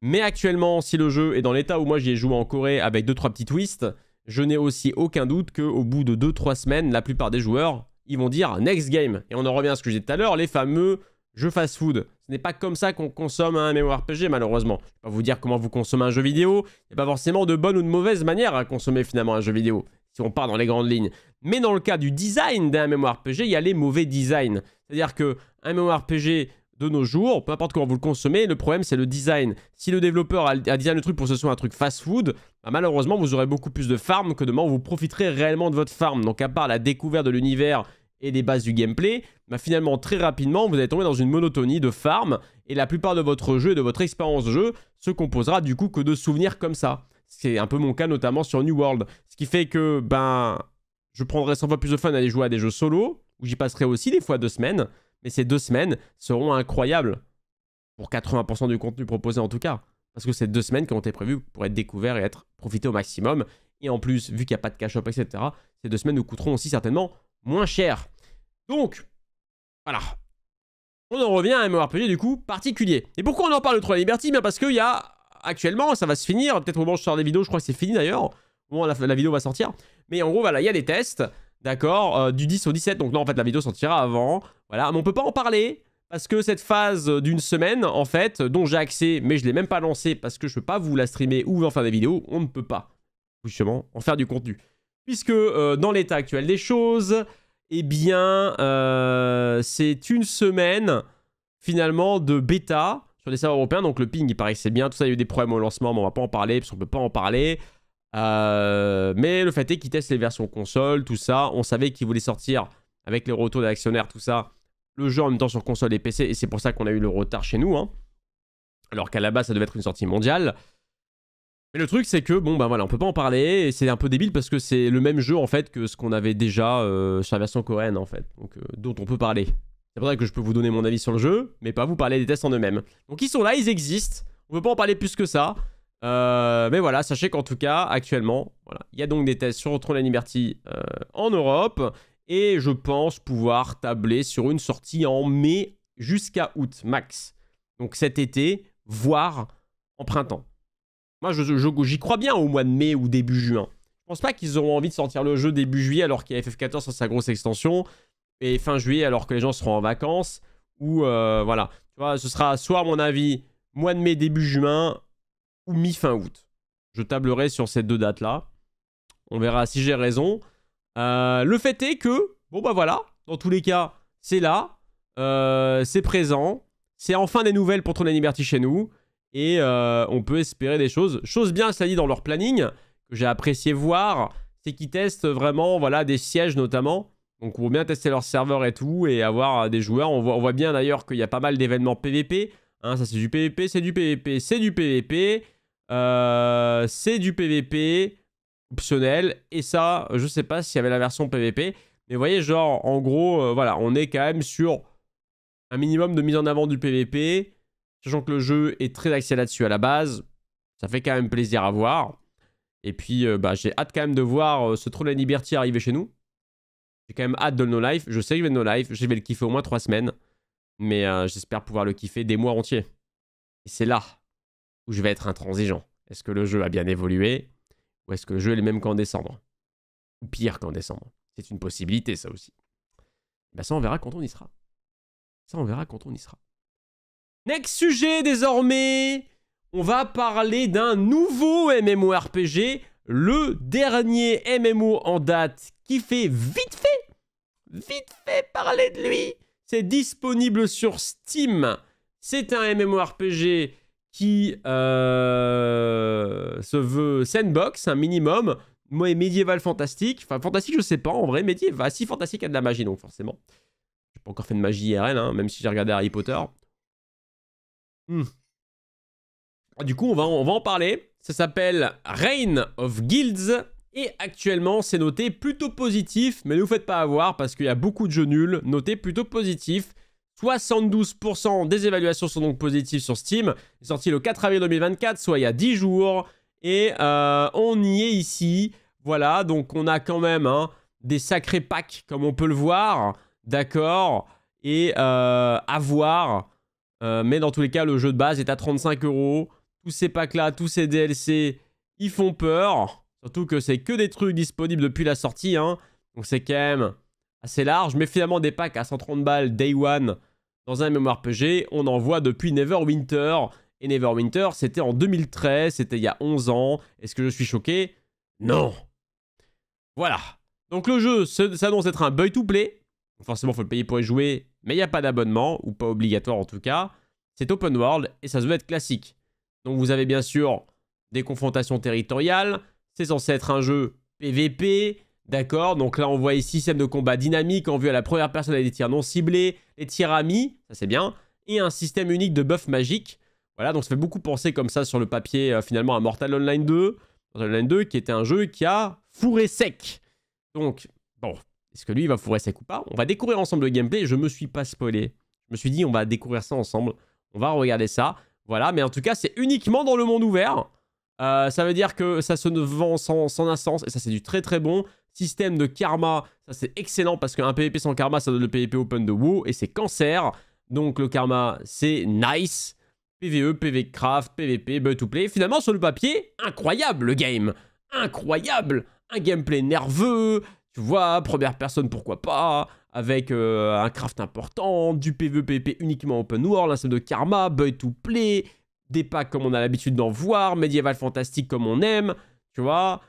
Mais actuellement, si le jeu est dans l'état où moi j'y ai joué en Corée avec 2-3 petits twists, je n'ai aussi aucun doute qu'au bout de 2-3 semaines, la plupart des joueurs, ils vont dire next game. Et on en revient à ce que j'ai dit tout à l'heure, les fameux jeux fast-food. Ce n'est pas comme ça qu'on consomme un MMORPG malheureusement. Je ne vais pas vous dire comment vous consommez un jeu vidéo. Il n'y a pas forcément de bonne ou de mauvaise manière à consommer finalement un jeu vidéo, si on part dans les grandes lignes. Mais dans le cas du design d'un MMORPG, il y a les mauvais designs. C'est-à-dire qu'un un MMORPG de nos jours, peu importe comment vous le consommez, le problème c'est le design. Si le développeur a, designé le truc pour que ce soit un truc fast-food, bah, malheureusement vous aurez beaucoup plus de farm que demain où vous profiterez réellement de votre farm. Donc à part la découverte de l'univers et des bases du gameplay, bah, finalement très rapidement vous allez tomber dans une monotonie de farm et la plupart de votre jeu et de votre expérience de jeu se composera du coup que de souvenirs comme ça. C'est un peu mon cas notamment sur New World. Ce qui fait que ben je prendrai 100 fois plus de fun à aller jouer à des jeux solo où j'y passerai aussi des fois deux semaines, mais ces deux semaines seront incroyables pour 80% du contenu proposé en tout cas. Parce que ces deux semaines qui ont été prévues pour être découvertes et être profitées au maximum. Et en plus, vu qu'il n'y a pas de cash-up, etc., ces deux semaines nous coûteront aussi certainement moins cher. Donc, voilà. On en revient à un MMORPG du coup particulier. Et pourquoi on en parle de Trois Liberty eh Bien parce qu'il y a actuellement, ça va se finir. Peut-être au moment où je sors des vidéos, je crois que c'est fini d'ailleurs. Au moment où la, la vidéo va sortir. Mais en gros, voilà, il y a des tests. D'accord euh, Du 10 au 17. Donc là en fait, la vidéo s'en sortira avant. Voilà, mais on peut pas en parler. Parce que cette phase d'une semaine, en fait, dont j'ai accès, mais je ne l'ai même pas lancée parce que je ne peux pas vous la streamer ou en faire des vidéos, on ne peut pas, justement, en faire du contenu. Puisque euh, dans l'état actuel des choses, eh bien, euh, c'est une semaine, finalement, de bêta sur les serveurs européens. Donc le ping, il paraît c'est bien. Tout ça, il y a eu des problèmes au lancement, mais on ne va pas en parler parce qu'on ne peut pas en parler. Euh, mais le fait est qu'ils testent les versions console, tout ça. On savait qu'ils voulaient sortir avec les retours des actionnaires, tout ça, le jeu en même temps sur console et PC. Et c'est pour ça qu'on a eu le retard chez nous. Hein. Alors qu'à la base, ça devait être une sortie mondiale. Mais le truc, c'est que, bon, bah voilà, on peut pas en parler. Et c'est un peu débile parce que c'est le même jeu, en fait, que ce qu'on avait déjà euh, sur la version coréenne, en fait. Donc, euh, dont on peut parler. C'est vrai que je peux vous donner mon avis sur le jeu, mais pas vous parler des tests en eux-mêmes. Donc, ils sont là, ils existent. On peut pas en parler plus que ça. Euh, mais voilà, sachez qu'en tout cas, actuellement, voilà, il y a donc des tests sur Tron la Liberty euh, en Europe. Et je pense pouvoir tabler sur une sortie en mai jusqu'à août max. Donc cet été, voire en printemps. Moi, j'y je, crois bien au mois de mai ou début juin. Je pense pas qu'ils auront envie de sortir le jeu début juillet alors qu'il y a FF14 sur sa grosse extension. Et fin juillet alors que les gens seront en vacances. Ou euh, voilà. Tu vois, ce sera soit à mon avis mois de mai, début juin ou mi-fin août. Je tablerai sur ces deux dates-là. On verra si j'ai raison. Euh, le fait est que, bon bah voilà, dans tous les cas, c'est là, euh, c'est présent, c'est enfin des nouvelles pour Tron Liberty chez nous, et euh, on peut espérer des choses. Chose bien, ça dit, dans leur planning, que j'ai apprécié voir, c'est qu'ils testent vraiment voilà, des sièges notamment. Donc on va bien tester leur serveur et tout, et avoir des joueurs. On voit, on voit bien d'ailleurs qu'il y a pas mal d'événements PVP. Hein, ça c'est du PVP, c'est du PVP, c'est du PVP. Euh, c'est du PVP optionnel. Et ça, je sais pas s'il y avait la version PVP. Mais vous voyez, genre, en gros, euh, voilà, on est quand même sur un minimum de mise en avant du PVP. Sachant que le jeu est très axé là-dessus à la base. Ça fait quand même plaisir à voir. Et puis, euh, bah, j'ai hâte quand même de voir ce Troll Liberty arriver chez nous. J'ai quand même hâte de No Life. Je sais que je vais No Life. Je vais le kiffer au moins trois semaines. Mais j'espère pouvoir le kiffer des mois entiers. Et c'est là ou je vais être intransigeant Est-ce que le jeu a bien évolué Ou est-ce que le jeu est le même qu'en décembre Ou pire qu'en décembre C'est une possibilité, ça aussi. Bah ça, on verra quand on y sera. Ça, on verra quand on y sera. Next sujet, désormais On va parler d'un nouveau MMORPG, le dernier MMO en date qui fait vite fait, vite fait parler de lui. C'est disponible sur Steam. C'est un MMORPG qui euh, se veut sandbox, un minimum, mais médiéval fantastique. Enfin, fantastique, je sais pas, en vrai, médiéval. Si, fantastique, à a de la magie, donc forcément. J'ai pas encore fait de magie IRL, hein, même si j'ai regardé Harry Potter. Hmm. Ah, du coup, on va, on va en parler. Ça s'appelle Reign of Guilds. Et actuellement, c'est noté plutôt positif, mais ne vous faites pas avoir parce qu'il y a beaucoup de jeux nuls. Noté plutôt positif. 72% des évaluations sont donc positives sur Steam. sorti le 4 avril 2024, soit il y a 10 jours. Et euh, on y est ici. Voilà, donc on a quand même hein, des sacrés packs, comme on peut le voir. D'accord Et euh, à voir. Euh, mais dans tous les cas, le jeu de base est à 35 euros. Tous ces packs-là, tous ces DLC, ils font peur. Surtout que c'est que des trucs disponibles depuis la sortie. Hein. Donc c'est quand même assez large. Mais finalement, des packs à 130 balles, day one, dans un MMORPG, on en voit depuis Neverwinter. Et Neverwinter, c'était en 2013, c'était il y a 11 ans. Est-ce que je suis choqué Non Voilà. Donc le jeu s'annonce être un buy to play. Forcément, il faut le payer pour y jouer, mais il n'y a pas d'abonnement, ou pas obligatoire en tout cas. C'est open world et ça se veut être classique. Donc vous avez bien sûr des confrontations territoriales, c'est censé être un jeu PVP, D'accord Donc là, on voit ici système de combat dynamique en vue à la première personne avec des tirs non ciblés, les tirs amis, ça c'est bien, et un système unique de buff magique. Voilà, donc ça fait beaucoup penser comme ça sur le papier euh, finalement à Mortal Online 2. Mortal Online 2 qui était un jeu qui a fourré sec. Donc, bon, est-ce que lui il va fourrer sec ou pas On va découvrir ensemble le gameplay, je me suis pas spoilé. Je me suis dit on va découvrir ça ensemble, on va regarder ça. Voilà, mais en tout cas c'est uniquement dans le monde ouvert. Euh, ça veut dire que ça se vend sans, sans sens, et ça c'est du très très bon. Système de karma, ça c'est excellent parce qu'un PVP sans karma, ça donne le PVP open de WoW et c'est cancer. Donc le karma, c'est nice. PVE, PVCraft, PVP, but to play. Finalement, sur le papier, incroyable le game. Incroyable. Un gameplay nerveux, tu vois, première personne, pourquoi pas, avec euh, un craft important, du PvP uniquement open world, un système de karma, Buy to play, des packs comme on a l'habitude d'en voir, médiéval fantastique comme on aime, tu vois,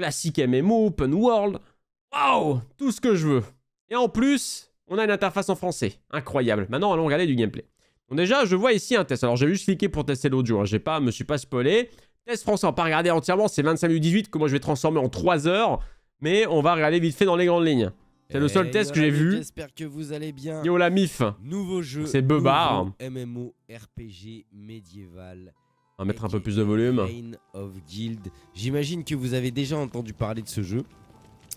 classique MMO, open world. Waouh Tout ce que je veux. Et en plus, on a une interface en français. Incroyable. Maintenant, allons regarder du gameplay. Donc déjà, je vois ici un test. Alors, j'ai juste cliqué pour tester l'audio. Je ne me suis pas spoilé. Test français, on va pas regarder entièrement. C'est 25 minutes 18 que moi, je vais transformer en 3 heures. Mais on va regarder vite fait dans les grandes lignes. C'est le seul test que j'ai vu. J'espère que vous allez bien. Yo la mif. Nouveau jeu. C'est bebard. MMO RPG médiéval on va mettre un peu plus de volume. of Guild. J'imagine que vous avez déjà entendu parler de ce jeu.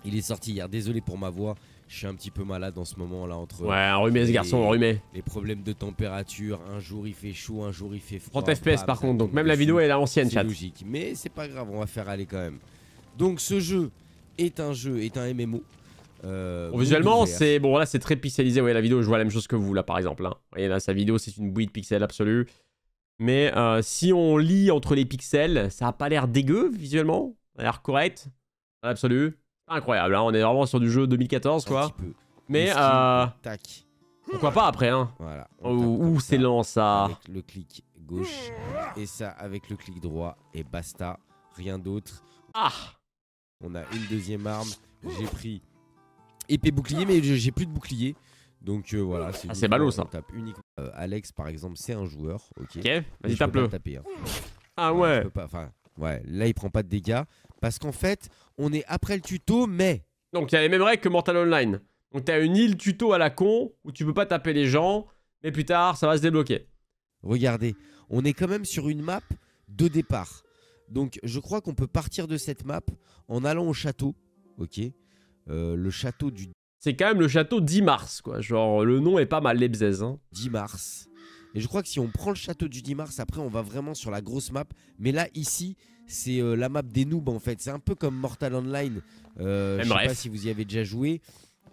Il est sorti hier. Désolé pour ma voix. Je suis un petit peu malade en ce moment là entre. Ouais, enrhumé ce garçon, enrhumé. Les problèmes de température, un jour il fait chaud, un jour il fait froid. 30 FPS par contre, donc même la vidéo elle est la l'ancienne, chat. mais c'est pas grave, on va faire aller quand même. Donc ce jeu est un jeu, est un MMO. Euh, visuellement, c'est bon là, c'est très pixelisé. Vous la vidéo, je vois la même chose que vous là, par exemple. Hein. Vous là, sa vidéo, c'est une bouille de pixels absolue. Mais euh, si on lit entre les pixels, ça a pas l'air dégueu visuellement. Ça a l'air correct. absolu, Incroyable, hein. on est vraiment sur du jeu 2014 quoi. Mais euh, Pourquoi pas après hein Voilà. Ouh, c'est lent ça. Avec le clic gauche et ça avec le clic droit et basta. Rien d'autre. Ah On a une deuxième arme. J'ai pris épée bouclier mais j'ai plus de bouclier. Donc euh, voilà, c'est ah, ballot ça. On uniquement. Euh, Alex par exemple, c'est un joueur. Ok, vas-y tape-le. Hein. Ah ouais. ouais, là il prend pas de dégâts parce qu'en fait, on est après le tuto, mais. Donc il y a les mêmes règles que Mortal Online. Donc as une île tuto à la con où tu peux pas taper les gens, mais plus tard ça va se débloquer. Regardez, on est quand même sur une map de départ. Donc je crois qu'on peut partir de cette map en allant au château, ok euh, Le château du c'est quand même le château mars quoi. Genre, le nom est pas mal, l'Ebzès. Hein. mars. Et je crois que si on prend le château du 10 mars, après on va vraiment sur la grosse map. Mais là, ici, c'est euh, la map des noobs en fait. C'est un peu comme Mortal Online. Euh, je sais pas si vous y avez déjà joué.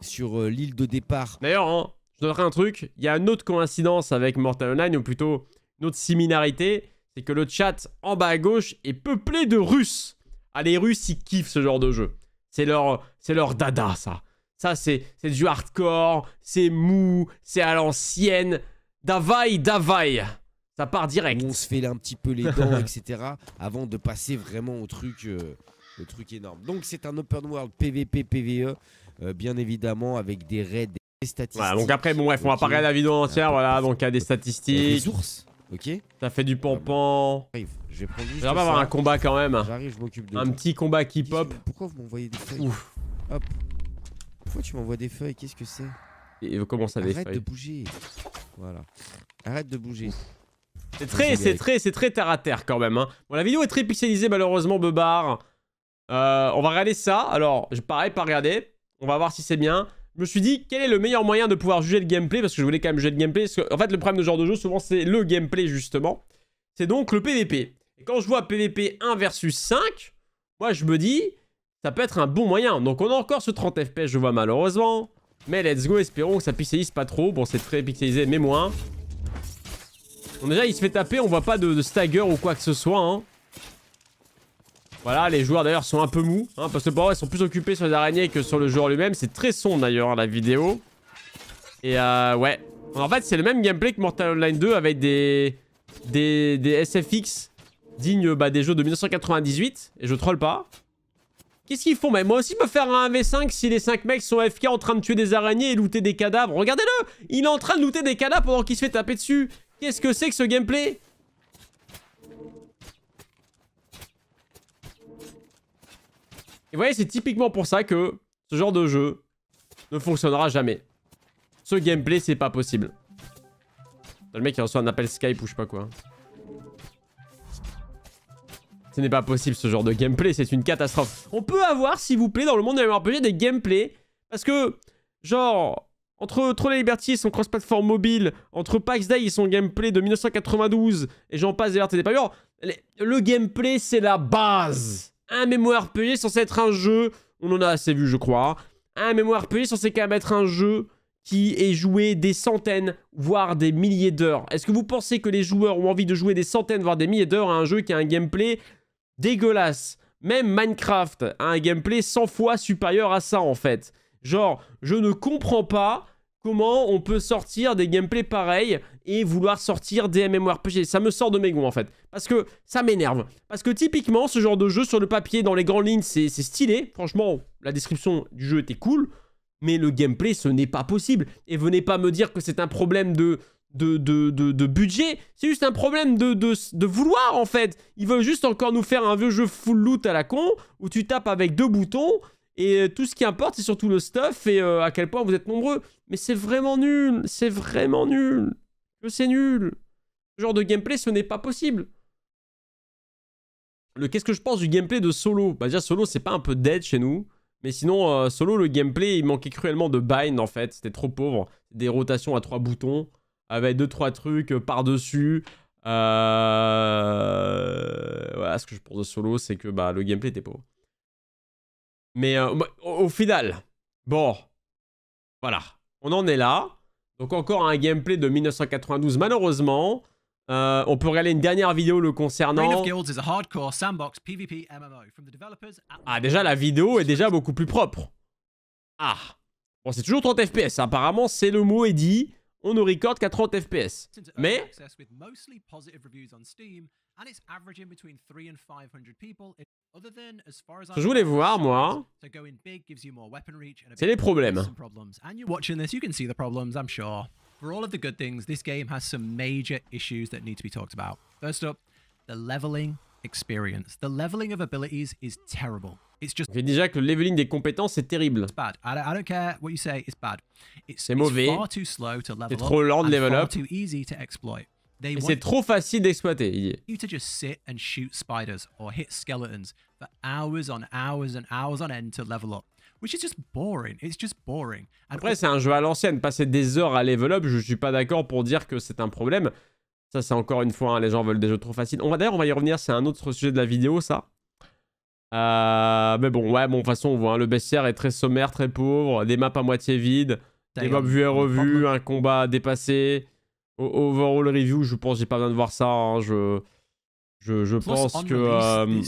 Sur euh, l'île de départ. D'ailleurs, hein, je donnerai un truc. Il y a une autre coïncidence avec Mortal Online, ou plutôt une autre similarité. C'est que le chat en bas à gauche est peuplé de Russes. Ah, les Russes, ils kiffent ce genre de jeu. C'est leur, leur dada, ça. Ça, c'est du hardcore, c'est mou, c'est à l'ancienne. Davai, davai Ça part direct. On se fait un petit peu les dents, *laughs* etc. Avant de passer vraiment au truc, euh, le truc énorme. Donc, c'est un open world PVP, PVE, euh, bien évidemment, avec des raids, des statistiques. donc après, bon, bref, on va parler de la vidéo entière, ah, voilà. Ah, donc, il y a des statistiques. Des ok Ça fait du ah, pampan. J'arrive, je vais avoir un combat quand même. Un petit combat qui pop. Pourquoi vous m'envoyez des Ouf. Hop. Pourquoi tu m'envoies des feuilles Qu'est-ce que c'est Et comment ça, les feuilles Arrête de bouger. Voilà. Arrête de bouger. C'est très, c'est très, c'est très terre à terre quand même. Hein. Bon, la vidéo est très pixelisée malheureusement, Bebar. Euh, on va regarder ça. Alors, je pareil, pas regarder. On va voir si c'est bien. Je me suis dit, quel est le meilleur moyen de pouvoir juger le gameplay Parce que je voulais quand même juger le gameplay. Parce en fait, le problème de ce genre de jeu, souvent, c'est le gameplay, justement. C'est donc le PVP. Et quand je vois PVP 1 versus 5, moi, je me dis, ça peut être un bon moyen. Donc on a encore ce 30 FPS, je vois malheureusement. Mais let's go, espérons que ça pixelise pas trop. Bon, c'est très pixelisé, mais moins. déjà, il se fait taper, on voit pas de, stagger ou quoi que ce soit. Hein. Voilà, les joueurs d'ailleurs sont un peu mous. Hein, parce que pour ils sont plus occupés sur les araignées que sur le joueur lui-même. C'est très sombre d'ailleurs, la vidéo. Et euh, ouais. En fait, c'est le même gameplay que Mortal Online 2 avec des, des, SFX dignes bah, des jeux de 1998. Et je troll pas. Qu'est-ce qu'ils font Mais ben, moi aussi, je peux faire un v 5 si les 5 mecs sont FK en train de tuer des araignées et looter des cadavres. Regardez-le Il est en train de looter des cadavres pendant qu'il se fait taper dessus. Qu'est-ce que c'est que ce gameplay Et vous voyez, c'est typiquement pour ça que ce genre de jeu ne fonctionnera jamais. Ce gameplay, c'est pas possible. Le mec, il reçoit un appel Skype ou je sais pas quoi. Ce n'est pas possible ce genre de gameplay, c'est une catastrophe. On peut avoir, s'il vous plaît, dans le monde mémoire MMORPG, des gameplays. Parce que, genre, entre Troll Liberty et son cross-platform mobile, entre Pax Day et son gameplay de 1992, et j'en passe des RTD pas le gameplay, c'est la base. Un mémoire payé censé être un jeu, on en a assez vu, je crois. Un mémoire PG censé quand même être un jeu qui est joué des centaines, voire des milliers d'heures. Est-ce que vous pensez que les joueurs ont envie de jouer des centaines, voire des milliers d'heures à un jeu qui a un gameplay dégueulasse. Même Minecraft a hein, un gameplay 100 fois supérieur à ça en fait. Genre, je ne comprends pas comment on peut sortir des gameplays pareils et vouloir sortir des MMORPG. Ça me sort de mes gonds en fait. Parce que ça m'énerve. Parce que typiquement, ce genre de jeu sur le papier, dans les grandes lignes, c'est stylé. Franchement, la description du jeu était cool. Mais le gameplay, ce n'est pas possible. Et venez pas me dire que c'est un problème de de, de, budget, c'est juste un problème de, de, vouloir en fait. Ils veulent juste encore nous faire un vieux jeu full loot à la con, où tu tapes avec deux boutons, et tout ce qui importe c'est surtout le stuff et euh, à quel point vous êtes nombreux. Mais c'est vraiment nul, c'est vraiment nul, c'est nul. Ce genre de gameplay ce n'est pas possible. Le qu'est-ce que je pense du gameplay de solo Bah déjà solo c'est pas un peu dead chez nous. Mais sinon, euh, solo, le gameplay, il manquait cruellement de bind, en fait. C'était trop pauvre. Des rotations à trois boutons avec deux trois trucs euh, par-dessus. Euh, voilà, ce que je pense de solo, c'est que bah, le gameplay était pauvre. Mais euh, bah, au, final, bon, voilà, on en est là. Donc encore un gameplay de 1992, malheureusement. on peut regarder une dernière vidéo le concernant. Ah, déjà, la vidéo est déjà beaucoup plus propre. Ah. Bon, c'est toujours 30 FPS. Apparemment, c'est le mot est dit on nous recorde qu'à 30 FPS. Mais ce que je voulais voir, moi, c'est les problèmes. For all of the good things, this game has some major issues that need to be talked about. First up, the leveling experience. The leveling of abilities is terrible. Fait déjà que le leveling des compétences c'est terrible. C'est mauvais. C'est trop lent de level up. Et c'est trop facile d'exploiter. Après, c'est un jeu à l'ancienne. Passer des heures à level up, je suis pas d'accord pour dire que c'est un problème. Ça, c'est encore une fois, hein, les gens veulent des jeux trop faciles. On va d'ailleurs, on va y revenir. C'est un autre sujet de la vidéo, ça. Euh, mais bon, ouais, bon, de toute façon, on voit, hein, le bestiaire est très sommaire, très pauvre, des maps à moitié vides, des maps vues et revues, un combat dépassé. overall review, je pense, j'ai pas besoin de voir ça. Hein, je... Je, pense que. Euh,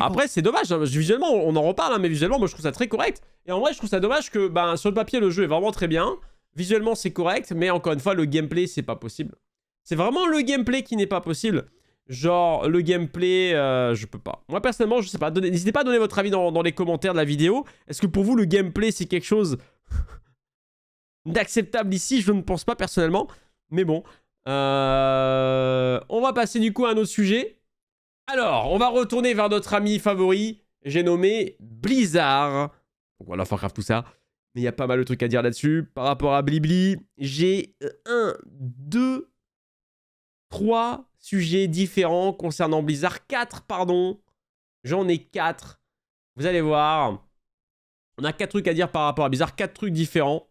Après, c'est dommage. Hein, visuellement, on en reparle, mais visuellement, moi, je trouve ça très correct. Et en vrai, je trouve ça dommage que ben, sur le papier, le jeu est vraiment très bien. Visuellement, c'est correct, mais encore une fois, le gameplay, c'est pas possible. C'est vraiment le gameplay qui n'est pas possible genre le gameplay, euh, je peux pas. Moi personnellement, je sais pas. N'hésitez pas à donner votre avis dans, les commentaires de la vidéo. Est-ce que pour vous, le gameplay, c'est quelque chose *laughs* d'acceptable ici Je ne pense pas personnellement. Mais bon. Euh, on va passer du coup à un autre sujet. Alors, on va retourner vers notre ami favori. J'ai nommé Blizzard. Voilà, grave tout ça. Mais il y a pas mal de trucs à dire là-dessus. Par rapport à Blibli, j'ai 1, 2, 3, sujets différents concernant Blizzard. 4, pardon. J'en ai 4. Vous allez voir. On a 4 trucs à dire par rapport à Blizzard. 4 trucs différents.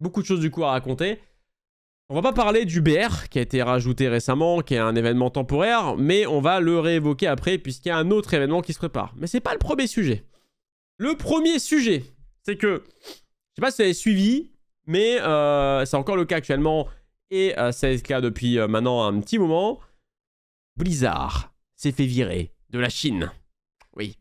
Beaucoup de choses du coup à raconter. On va pas parler du BR qui a été rajouté récemment, qui est un événement temporaire, mais on va le réévoquer après puisqu'il y a un autre événement qui se prépare. Mais c'est pas le premier sujet. Le premier sujet, c'est que, je sais pas si vous avez suivi, mais euh, c'est encore le cas actuellement et euh, ça est le depuis euh, maintenant un petit moment. Blizzard s'est fait virer de la Chine. Oui.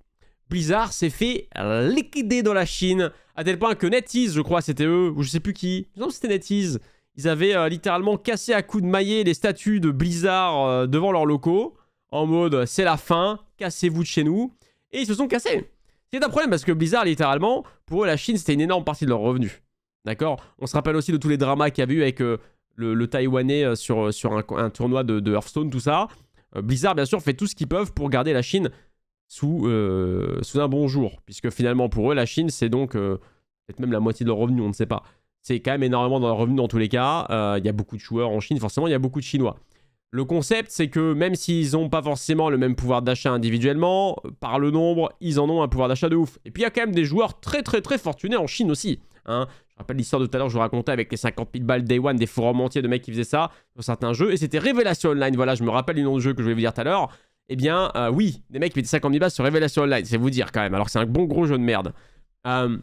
Blizzard s'est fait liquider dans la Chine, à tel point que NetEase, je crois, c'était eux, ou je sais plus qui, que c'était NetEase, ils avaient euh, littéralement cassé à coups de maillet les statues de Blizzard euh, devant leurs locaux, en mode c'est la fin, cassez-vous de chez nous, et ils se sont cassés. C'est un problème parce que Blizzard, littéralement, pour eux, la Chine, c'était une énorme partie de leurs revenus. D'accord On se rappelle aussi de tous les dramas qu'il y a eu avec euh, le, Taïwanais sur, sur un, tournoi de, Hearthstone, tout ça. Euh, Blizzard, bien sûr, fait tout ce qu'ils peuvent pour garder la Chine sous, euh, sous un bon jour. Puisque finalement, pour eux, la Chine, c'est donc euh, peut-être même la moitié de leurs revenus, on ne sait pas. C'est quand même énormément dans leurs revenus dans tous les cas. Il y a beaucoup de joueurs en Chine, forcément, il y a beaucoup de Chinois. Le concept, c'est que même s'ils n'ont pas forcément le même pouvoir d'achat individuellement, par le nombre, ils en ont un pouvoir d'achat de ouf. Et puis il y a quand même des joueurs très très très fortunés en Chine aussi. Hein. Je rappelle l'histoire de tout à l'heure, je vous racontais avec les 50 000 balles Day One, des forums entiers de mecs qui faisaient ça sur certains jeux. Et c'était Révélation Online, voilà, je me rappelle le nom de jeu que je voulais vous dire tout à l'heure. Eh bien, euh, oui, des mecs qui mettaient 50 000 balles sur Révélation Online, c'est vous dire quand même. Alors c'est un bon gros jeu de merde. Euh,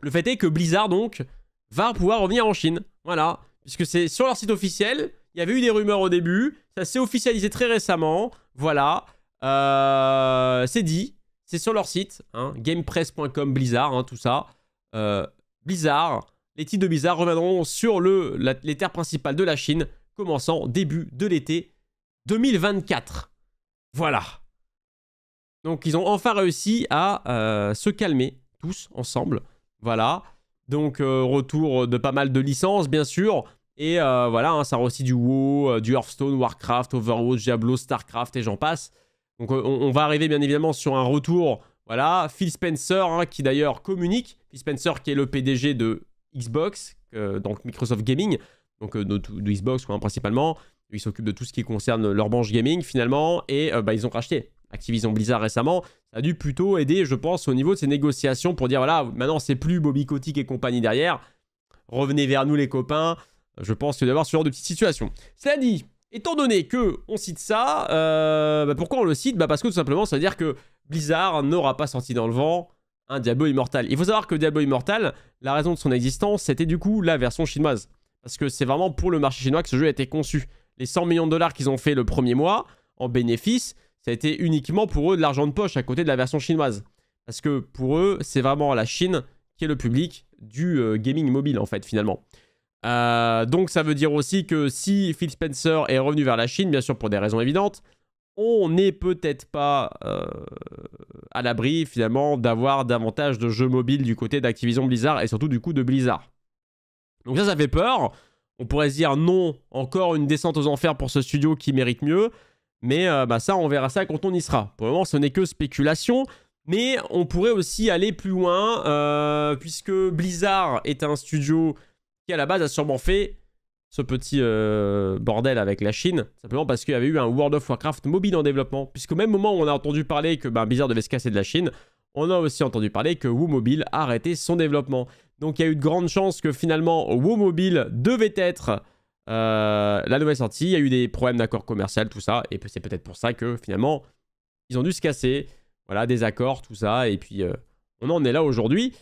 le fait est que Blizzard, donc, va pouvoir revenir en Chine. Voilà. Puisque c'est sur leur site officiel, il y avait eu des rumeurs au début, ça s'est officialisé très récemment. Voilà. Euh, c'est dit. C'est sur leur site, hein. gamepress.com Blizzard, hein, tout ça. Euh, Blizzard. Les titres de Blizzard reviendront sur les terres principales de la Chine, commençant début de l'été 2024. Voilà. Donc ils ont enfin réussi à euh, se calmer tous ensemble. Voilà. Donc euh, retour de pas mal de licences bien sûr. Et euh, voilà, hein, ça ça aussi du WoW, du Hearthstone, Warcraft, Overwatch, Diablo, Starcraft et j'en passe. Donc on, va arriver bien évidemment sur un retour voilà, Phil Spencer, hein, qui d'ailleurs communique, Phil Spencer qui est le PDG de Xbox, euh, donc Microsoft Gaming, donc euh, de, Xbox hein, principalement. Ils s'occupe de tout ce qui concerne leur branche gaming finalement, et euh, bah, ils ont racheté Activision Blizzard récemment. Ça a dû plutôt aider, je pense, au niveau de ces négociations pour dire voilà, maintenant c'est plus Bobby Kotick et compagnie derrière. Revenez vers nous les copains. Je pense que d'avoir ce genre de petite situation. Cela dit, étant donné que on cite ça, bah, pourquoi on le cite bah, Parce que tout simplement, ça veut dire que Blizzard n'aura pas sorti dans le vent un Diablo Immortal. Il faut savoir que Diablo Immortal, la raison de son existence, c'était du coup la version chinoise. Parce que c'est vraiment pour le marché chinois que ce jeu a été conçu. Les 100 millions de dollars qu'ils ont fait le premier mois en bénéfice, ça a été uniquement pour eux de l'argent de poche à côté de la version chinoise. Parce que pour eux, c'est vraiment la Chine qui est le public du euh, gaming mobile en fait finalement. Euh, donc ça veut dire aussi que si Phil Spencer est revenu vers la Chine, bien sûr pour des raisons évidentes, on n'est peut-être pas euh, à l'abri finalement d'avoir davantage de jeux mobiles du côté d'Activision Blizzard et surtout du coup de Blizzard. Donc ça, ça fait peur. On pourrait se dire non, encore une descente aux enfers pour ce studio qui mérite mieux. Mais euh, bah ça, on verra ça quand on y sera. Pour le moment, ce n'est que spéculation. Mais on pourrait aussi aller plus loin, euh, puisque Blizzard est un studio qui à la base a sûrement fait ce petit euh, bordel avec la Chine, simplement parce qu'il y avait eu un World of Warcraft mobile en développement. Puisqu'au même moment où on a entendu parler que ben Blizzard devait se casser de la Chine, on a aussi entendu parler que Woomobile Mobile a arrêté son développement. Donc il y a eu de grandes chances que finalement Woomobile Mobile devait être euh, la nouvelle sortie. Il y a eu des problèmes d'accords commerciaux tout ça. Et c'est peut-être pour ça que finalement, ils ont dû se casser. Voilà, des accords, tout ça. Et puis, euh, on en est là aujourd'hui.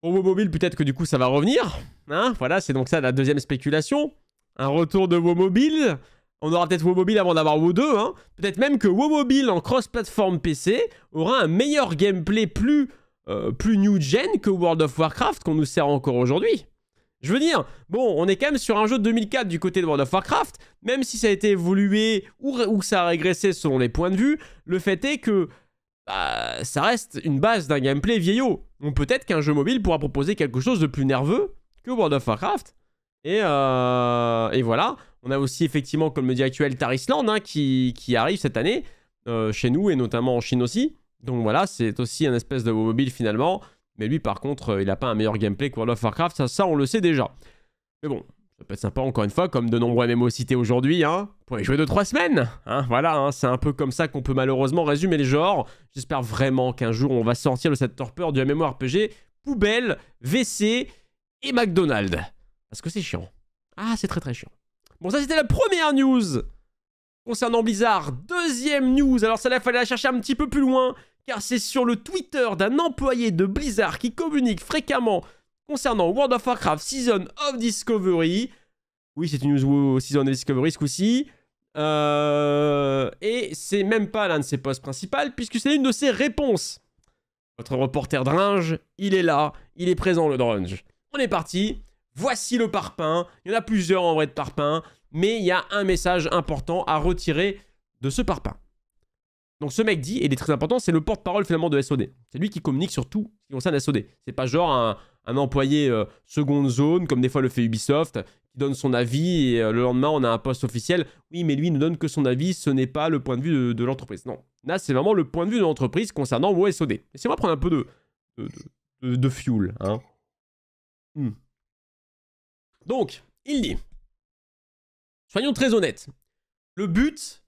Pour Mobile, peut-être que du coup, ça va revenir. Hein. voilà, c'est donc ça la deuxième spéculation un retour de Womobile. On aura peut-être mobile avant d'avoir WoW 2. Hein. Peut-être même que mobile en cross-platform PC aura un meilleur gameplay plus, euh, plus new-gen que World of Warcraft qu'on nous sert encore aujourd'hui. Je veux dire, bon, on est quand même sur un jeu de 2004 du côté de World of Warcraft, même si ça a été évolué ou, que ça a régressé selon les points de vue, le fait est que bah, ça reste une base d'un gameplay vieillot. Donc peut-être qu'un jeu mobile pourra proposer quelque chose de plus nerveux que World of Warcraft, euh, et, voilà. On a aussi effectivement, comme le dit actuel, Tarisland hein, qui, arrive cette année euh, chez nous et notamment en Chine aussi. Donc voilà, c'est aussi un espèce de mobile finalement. Mais lui, par contre, euh, il n'a pas un meilleur gameplay que World of Warcraft. Ça, on le sait déjà. Mais bon, ça peut être sympa encore une fois, comme de nombreux MMO cités aujourd'hui. Hein, pour jouer 2-3 semaines. Hein, voilà, hein. c'est un peu comme ça qu'on peut malheureusement résumer les genres J'espère vraiment qu'un jour, on va sortir le cette torpeur du MMORPG poubelle, WC et McDonald's. Parce que c'est chiant. Ah, c'est très très chiant. Bon, ça c'était la première news concernant Blizzard. Deuxième news, alors celle-là, il fallait la chercher un petit peu plus loin, car c'est sur le Twitter d'un employé de Blizzard qui communique fréquemment concernant World of Warcraft Season of Discovery. Oui, c'est une news Season of Discovery ce coup-ci. Euh, et c'est même pas l'un de ses posts principaux, puisque c'est une de ses réponses. Votre reporter Dringe, il est là, il est présent le Drunge. On est parti, Voici le parpaing. Il y en a plusieurs en vrai de parpaing, mais il y a un message important à retirer de ce parpaing. Donc ce mec dit, et il est très important, c'est le porte-parole finalement de SOD. C'est lui qui communique sur tout ce qui concerne SOD. C'est pas genre un, employé euh, seconde zone, comme des fois le fait Ubisoft, qui donne son avis et euh, le lendemain on a un poste officiel. Oui, mais lui ne donne que son avis, ce n'est pas le point de vue de, l'entreprise. Non. Là, c'est vraiment le point de vue de l'entreprise concernant vos SOD. Laissez-moi prendre un peu de, de, fuel. Hein. Hmm. Donc, il dit, soyons très honnêtes, le but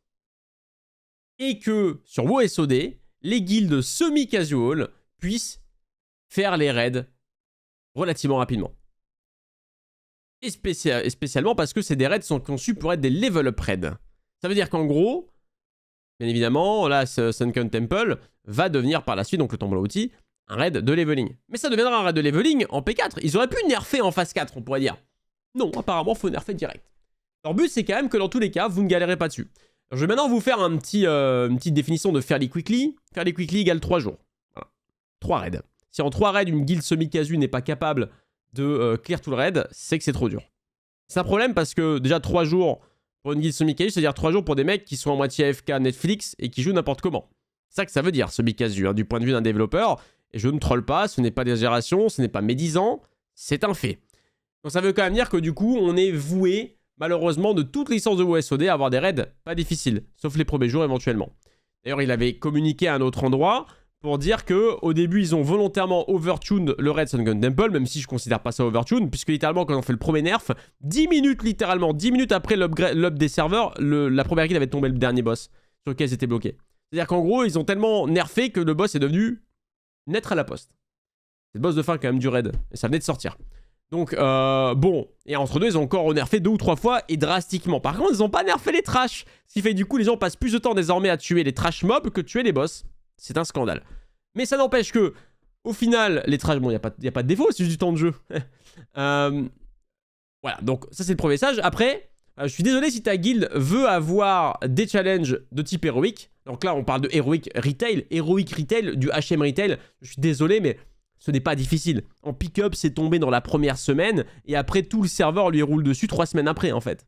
est que sur SOD, les guildes semi-casual puissent faire les raids relativement rapidement. Et, spécialement parce que ces raids sont conçus pour être des level-up raids. Ça veut dire qu'en gros, bien évidemment, là, Sunken Temple va devenir par la suite, donc le Temple outil, un raid de leveling. Mais ça deviendra un raid de leveling en P4. Ils auraient pu nerfer en phase 4, on pourrait dire. Non, apparemment, faut nerfer direct. Leur but, c'est quand même que dans tous les cas, vous ne galérez pas dessus. je vais maintenant vous faire un petit, euh, une petite définition de Fairly Quickly. Fairly Quickly égale 3 jours. 3 raids. Si en 3 raids, une guilde semi-casu n'est pas capable de euh, clear tout le raid, c'est que c'est trop dur. C'est un problème parce que déjà 3 jours pour une guilde semi-casu, c'est-à-dire 3 jours pour des mecs qui sont en moitié FK Netflix et qui jouent n'importe comment. C'est ça que ça veut dire, semi-casu, hein, du point de vue d'un développeur. Et je ne troll pas, ce n'est pas des générations, ce n'est pas médisant, c'est un fait. Donc ça veut quand même dire que du coup, on est voué, malheureusement, de toutes licence de WSOD à avoir des raids pas difficiles, sauf les premiers jours éventuellement. D'ailleurs, il avait communiqué à un autre endroit pour dire que au début, ils ont volontairement overtuned le raid Sun Gun Temple, même si je ne considère pas ça overtuned, puisque littéralement, quand on fait le premier nerf, 10 minutes, littéralement, 10 minutes après l'up des serveurs, la première guide avait tombé le dernier boss sur lequel ils étaient bloqués. C'est-à-dire qu'en gros, ils ont tellement nerfé que le boss est devenu naître à la poste. C'est le boss de fin quand même du raid, et ça venait de sortir. Donc, euh, bon. Et entre deux, ils ont encore nerfé deux ou trois fois et drastiquement. Par contre, ils n'ont pas nerfé les trash. Ce qui fait du coup, les gens passent plus de temps désormais à tuer les trash mobs que tuer les boss. C'est un scandale. Mais ça n'empêche que, au final, les trash... Bon, il n'y a, a, pas de défaut, c'est juste du temps de jeu. *laughs* Euh, voilà, donc ça c'est le premier message. Après, euh, je suis désolé si ta guilde veut avoir des challenges de type héroïque. Donc là, on parle de héroïque retail, héroïque retail, du HM retail. Je suis désolé, mais ce n'est pas difficile. En pick-up, c'est tombé dans la première semaine, et après, tout le serveur lui roule dessus trois semaines après, en fait.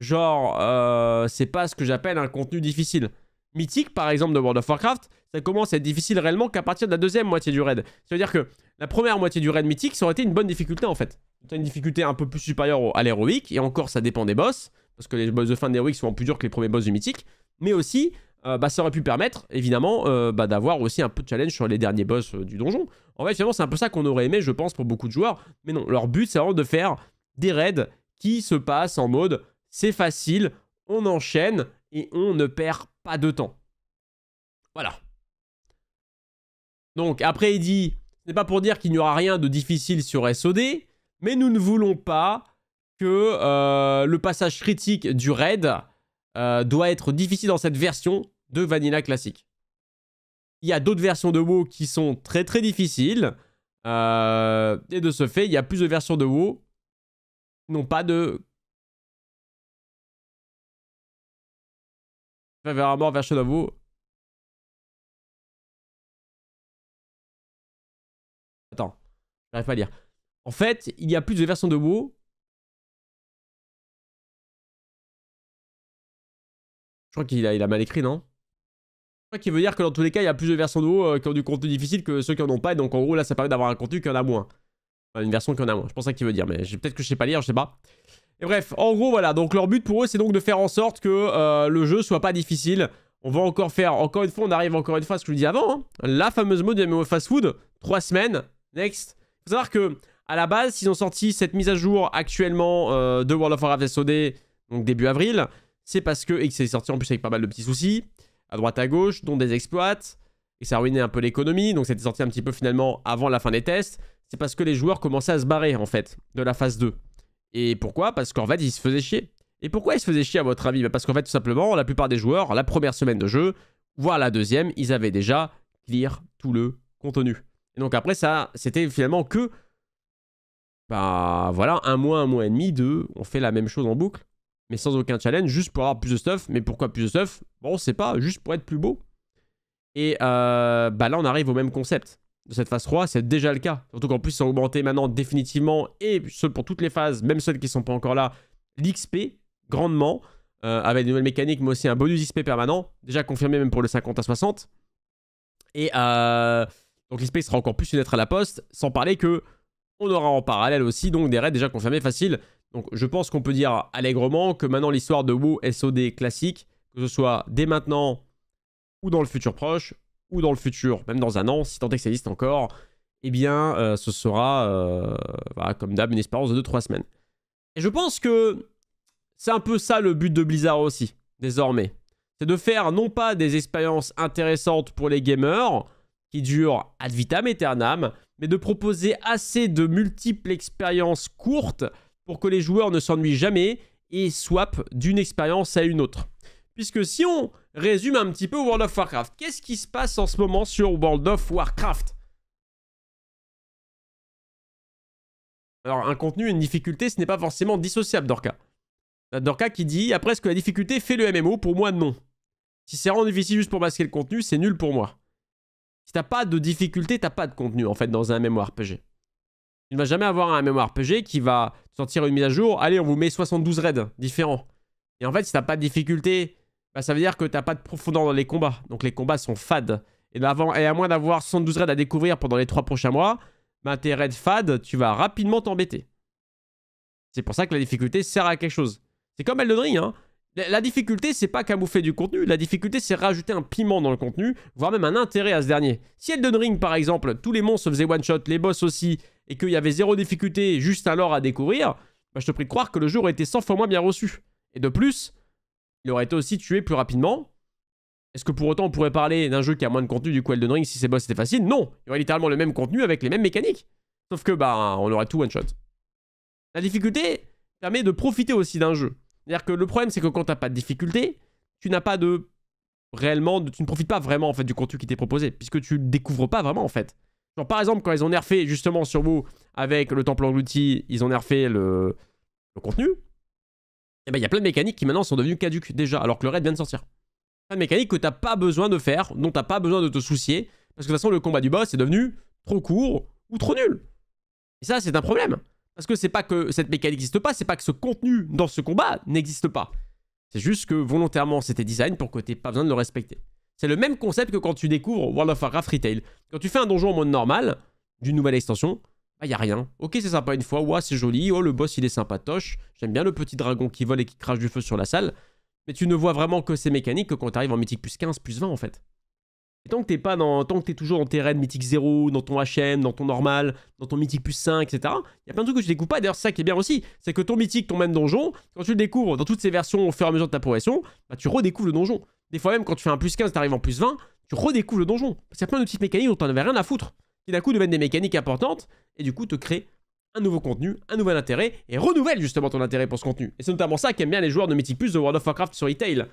Genre, euh, c'est pas ce que j'appelle un contenu difficile. Mythique, par exemple, de World of Warcraft, ça commence à être difficile réellement qu'à partir de la deuxième moitié du raid. cest à dire que la première moitié du raid mythique, ça aurait été une bonne difficulté, en fait. C'est une difficulté un peu plus supérieure à l'héroïque, et encore, ça dépend des boss, parce que les boss de fin d'héroïque sont plus durs que les premiers boss du mythique, mais aussi, euh, bah, ça aurait pu permettre, évidemment, euh, bah, d'avoir aussi un peu de challenge sur les derniers boss du donjon. En fait, finalement, c'est un peu ça qu'on aurait aimé, je pense, pour beaucoup de joueurs. Mais non, leur but, c'est vraiment de faire des raids qui se passent en mode c'est facile, on enchaîne et on ne perd pas de temps. Voilà. Donc après, il dit, ce n'est pas pour dire qu'il n'y aura rien de difficile sur SOD, mais nous ne voulons pas que euh, le passage critique du raid euh, doit être difficile dans cette version de Vanilla classique. Il y a d'autres versions de WoW qui sont très très difficiles. Euh, et de ce fait, il y a plus de versions de WoW n'ont pas de... Vers un mort version de WoW. Attends, j'arrive pas à lire. En fait, il y a plus de versions de WoW. Je crois qu'il il a mal écrit, non qui veut dire que dans tous les cas, il y a plus de versions de euh, qui ont du contenu difficile que ceux qui en ont pas. Et donc en gros, là, ça permet d'avoir un contenu qui en a moins. Enfin, une version qui en a moins. Je pense ça qu'il veut dire. Mais peut-être que je sais pas lire, je sais pas. Et bref, en gros, voilà. Donc leur but pour eux, c'est donc de faire en sorte que euh, le jeu soit pas difficile. On va encore faire, encore une fois, on arrive encore une fois à ce que je vous dis avant. Hein. la fameuse mode de MMO Fast Food. Trois semaines. Next. Il Faut savoir que, à la base, s'ils ont sorti cette mise à jour actuellement euh, de World of Warcraft SOD, donc début avril. C'est parce que, et que c'est sorti en plus avec pas mal de petits soucis à droite à gauche, dont des exploits, et ça ruinait un peu l'économie, donc c'était sorti un petit peu finalement avant la fin des tests, c'est parce que les joueurs commençaient à se barrer en fait de la phase 2. Et pourquoi Parce qu'en fait ils se faisaient chier. Et pourquoi ils se faisaient chier à votre avis bah, Parce qu'en fait tout simplement la plupart des joueurs, la première semaine de jeu, voire la deuxième, ils avaient déjà clear tout le contenu. Et donc après ça, c'était finalement que, bah voilà, un mois, un mois et demi de, on fait la même chose en boucle mais sans aucun challenge, juste pour avoir plus de stuff. Mais pourquoi plus de stuff Bon, c'est pas, juste pour être plus beau. Et euh, bah là, on arrive au même concept. De cette phase 3, c'est déjà le cas. Surtout qu'en plus, ils augmenté maintenant définitivement, et ce pour toutes les phases, même celles qui ne sont pas encore là, l'XP grandement, euh, avec des nouvelles mécaniques, mais aussi un bonus XP permanent, déjà confirmé même pour le 50 à 60. Et euh, donc l'XP sera encore plus une lettre à la poste, sans parler que on aura en parallèle aussi donc des raids déjà confirmés faciles. Donc je pense qu'on peut dire allègrement que maintenant l'histoire de WoW SOD classique, que ce soit dès maintenant ou dans le futur proche, ou dans le futur, même dans un an, si tant est que ça existe encore, eh bien euh, ce sera, euh, comme d'hab, une espérance de 2-3 semaines. Et je pense que c'est un peu ça le but de Blizzard aussi, désormais. C'est de faire non pas des expériences intéressantes pour les gamers, qui durent ad vitam aeternam, mais de proposer assez de multiples expériences courtes pour que les joueurs ne s'ennuient jamais et swap d'une expérience à une autre. Puisque si on résume un petit peu World of Warcraft, qu'est-ce qui se passe en ce moment sur World of Warcraft Alors un contenu, une difficulté, ce n'est pas forcément dissociable, Dorka. Euh, Dorca qui dit, après ce que la difficulté fait le MMO, pour moi non. Si c'est rendu difficile juste pour masquer le contenu, c'est nul pour moi. Si t'as pas de difficulté, t'as pas de contenu en fait dans un MMORPG. Il ne vas jamais avoir un mémoire PG qui va sortir une mise à jour. Allez, on vous met 72 raids différents. Et en fait, si t'as pas de difficulté, bah, ça veut dire que t'as pas de profondeur dans les combats. Donc les combats sont fades. Et, avant, et à moins d'avoir 72 raids à découvrir pendant les 3 prochains mois, bah, tes raids fades, tu vas rapidement t'embêter. C'est pour ça que la difficulté sert à quelque chose. C'est comme Elden Ring, hein. La difficulté, c'est pas camoufler du contenu. La difficulté, c'est rajouter un piment dans le contenu, voire même un intérêt à ce dernier. Si Elden Ring, par exemple, tous les monstres se faisaient one-shot, les boss aussi, et qu'il y avait zéro difficulté juste alors à découvrir, bah, je te prie de croire que le jeu aurait été 100 fois moins bien reçu. Et de plus, il aurait été aussi tué plus rapidement. Est-ce que pour autant on pourrait parler d'un jeu qui a moins de contenu du coup Elden Ring si ses boss étaient faciles Non Il y aurait littéralement le même contenu avec les mêmes mécaniques. Sauf que bah on aurait tout one shot. La difficulté permet de profiter aussi d'un jeu. C'est-à-dire que le problème c'est que quand t'as pas de difficulté, tu n'as pas de réellement, tu ne profites pas vraiment en fait du contenu qui t'est proposé puisque tu le découvres pas vraiment en fait. Genre, par exemple, quand ils ont nerfé justement sur vous avec le temple englouti, ils ont nerfé le, contenu. Et eh ben, il y a plein de mécaniques qui maintenant sont devenues caduques déjà, alors que le raid vient de sortir. Plein de mécaniques que t'as pas besoin de faire, dont t'as pas besoin de te soucier, parce que de toute façon, le combat du boss est devenu trop court ou trop nul. Et ça, c'est un problème. Parce que c'est pas que cette mécanique n'existe pas, c'est pas que ce contenu dans ce combat n'existe pas. C'est juste que volontairement, c'était design pour que t'aies pas besoin de le respecter. C'est le même concept que quand tu découvres World of Warcraft Retail. Quand tu fais un donjon en mode normal, d'une nouvelle extension, bah y a rien. Ok, c'est sympa une fois, ouah, c'est joli, oh le boss il est sympatoche, j'aime bien le petit dragon qui vole et qui crache du feu sur la salle, mais tu ne vois vraiment que ces mécaniques que quand tu arrives en mythique plus 15, plus 20 en fait. Et tant que t'es pas dans, tant que t'es toujours dans tes raids mythique 0, dans ton HM, dans ton normal, dans ton mythique plus 5, etc. Il y a plein de trucs que tu découvres pas. D'ailleurs, c'est ça qui est bien aussi, c'est que ton mythique, ton même donjon, quand tu le découvres dans toutes ces versions au fur et à mesure de ta progression, bah, tu redécouvres le donjon. Des fois même, quand tu fais un plus 15, t'arrives en plus 20, tu redécouvres le donjon. Parce qu'il y a plein de petites mécaniques dont t'en avais rien à foutre, qui d'un coup deviennent des mécaniques importantes et du coup te créent un nouveau contenu, un nouvel intérêt et renouvelle justement ton intérêt pour ce contenu. Et c'est notamment ça qu'aiment bien les joueurs de mythique plus de World of Warcraft sur Retail.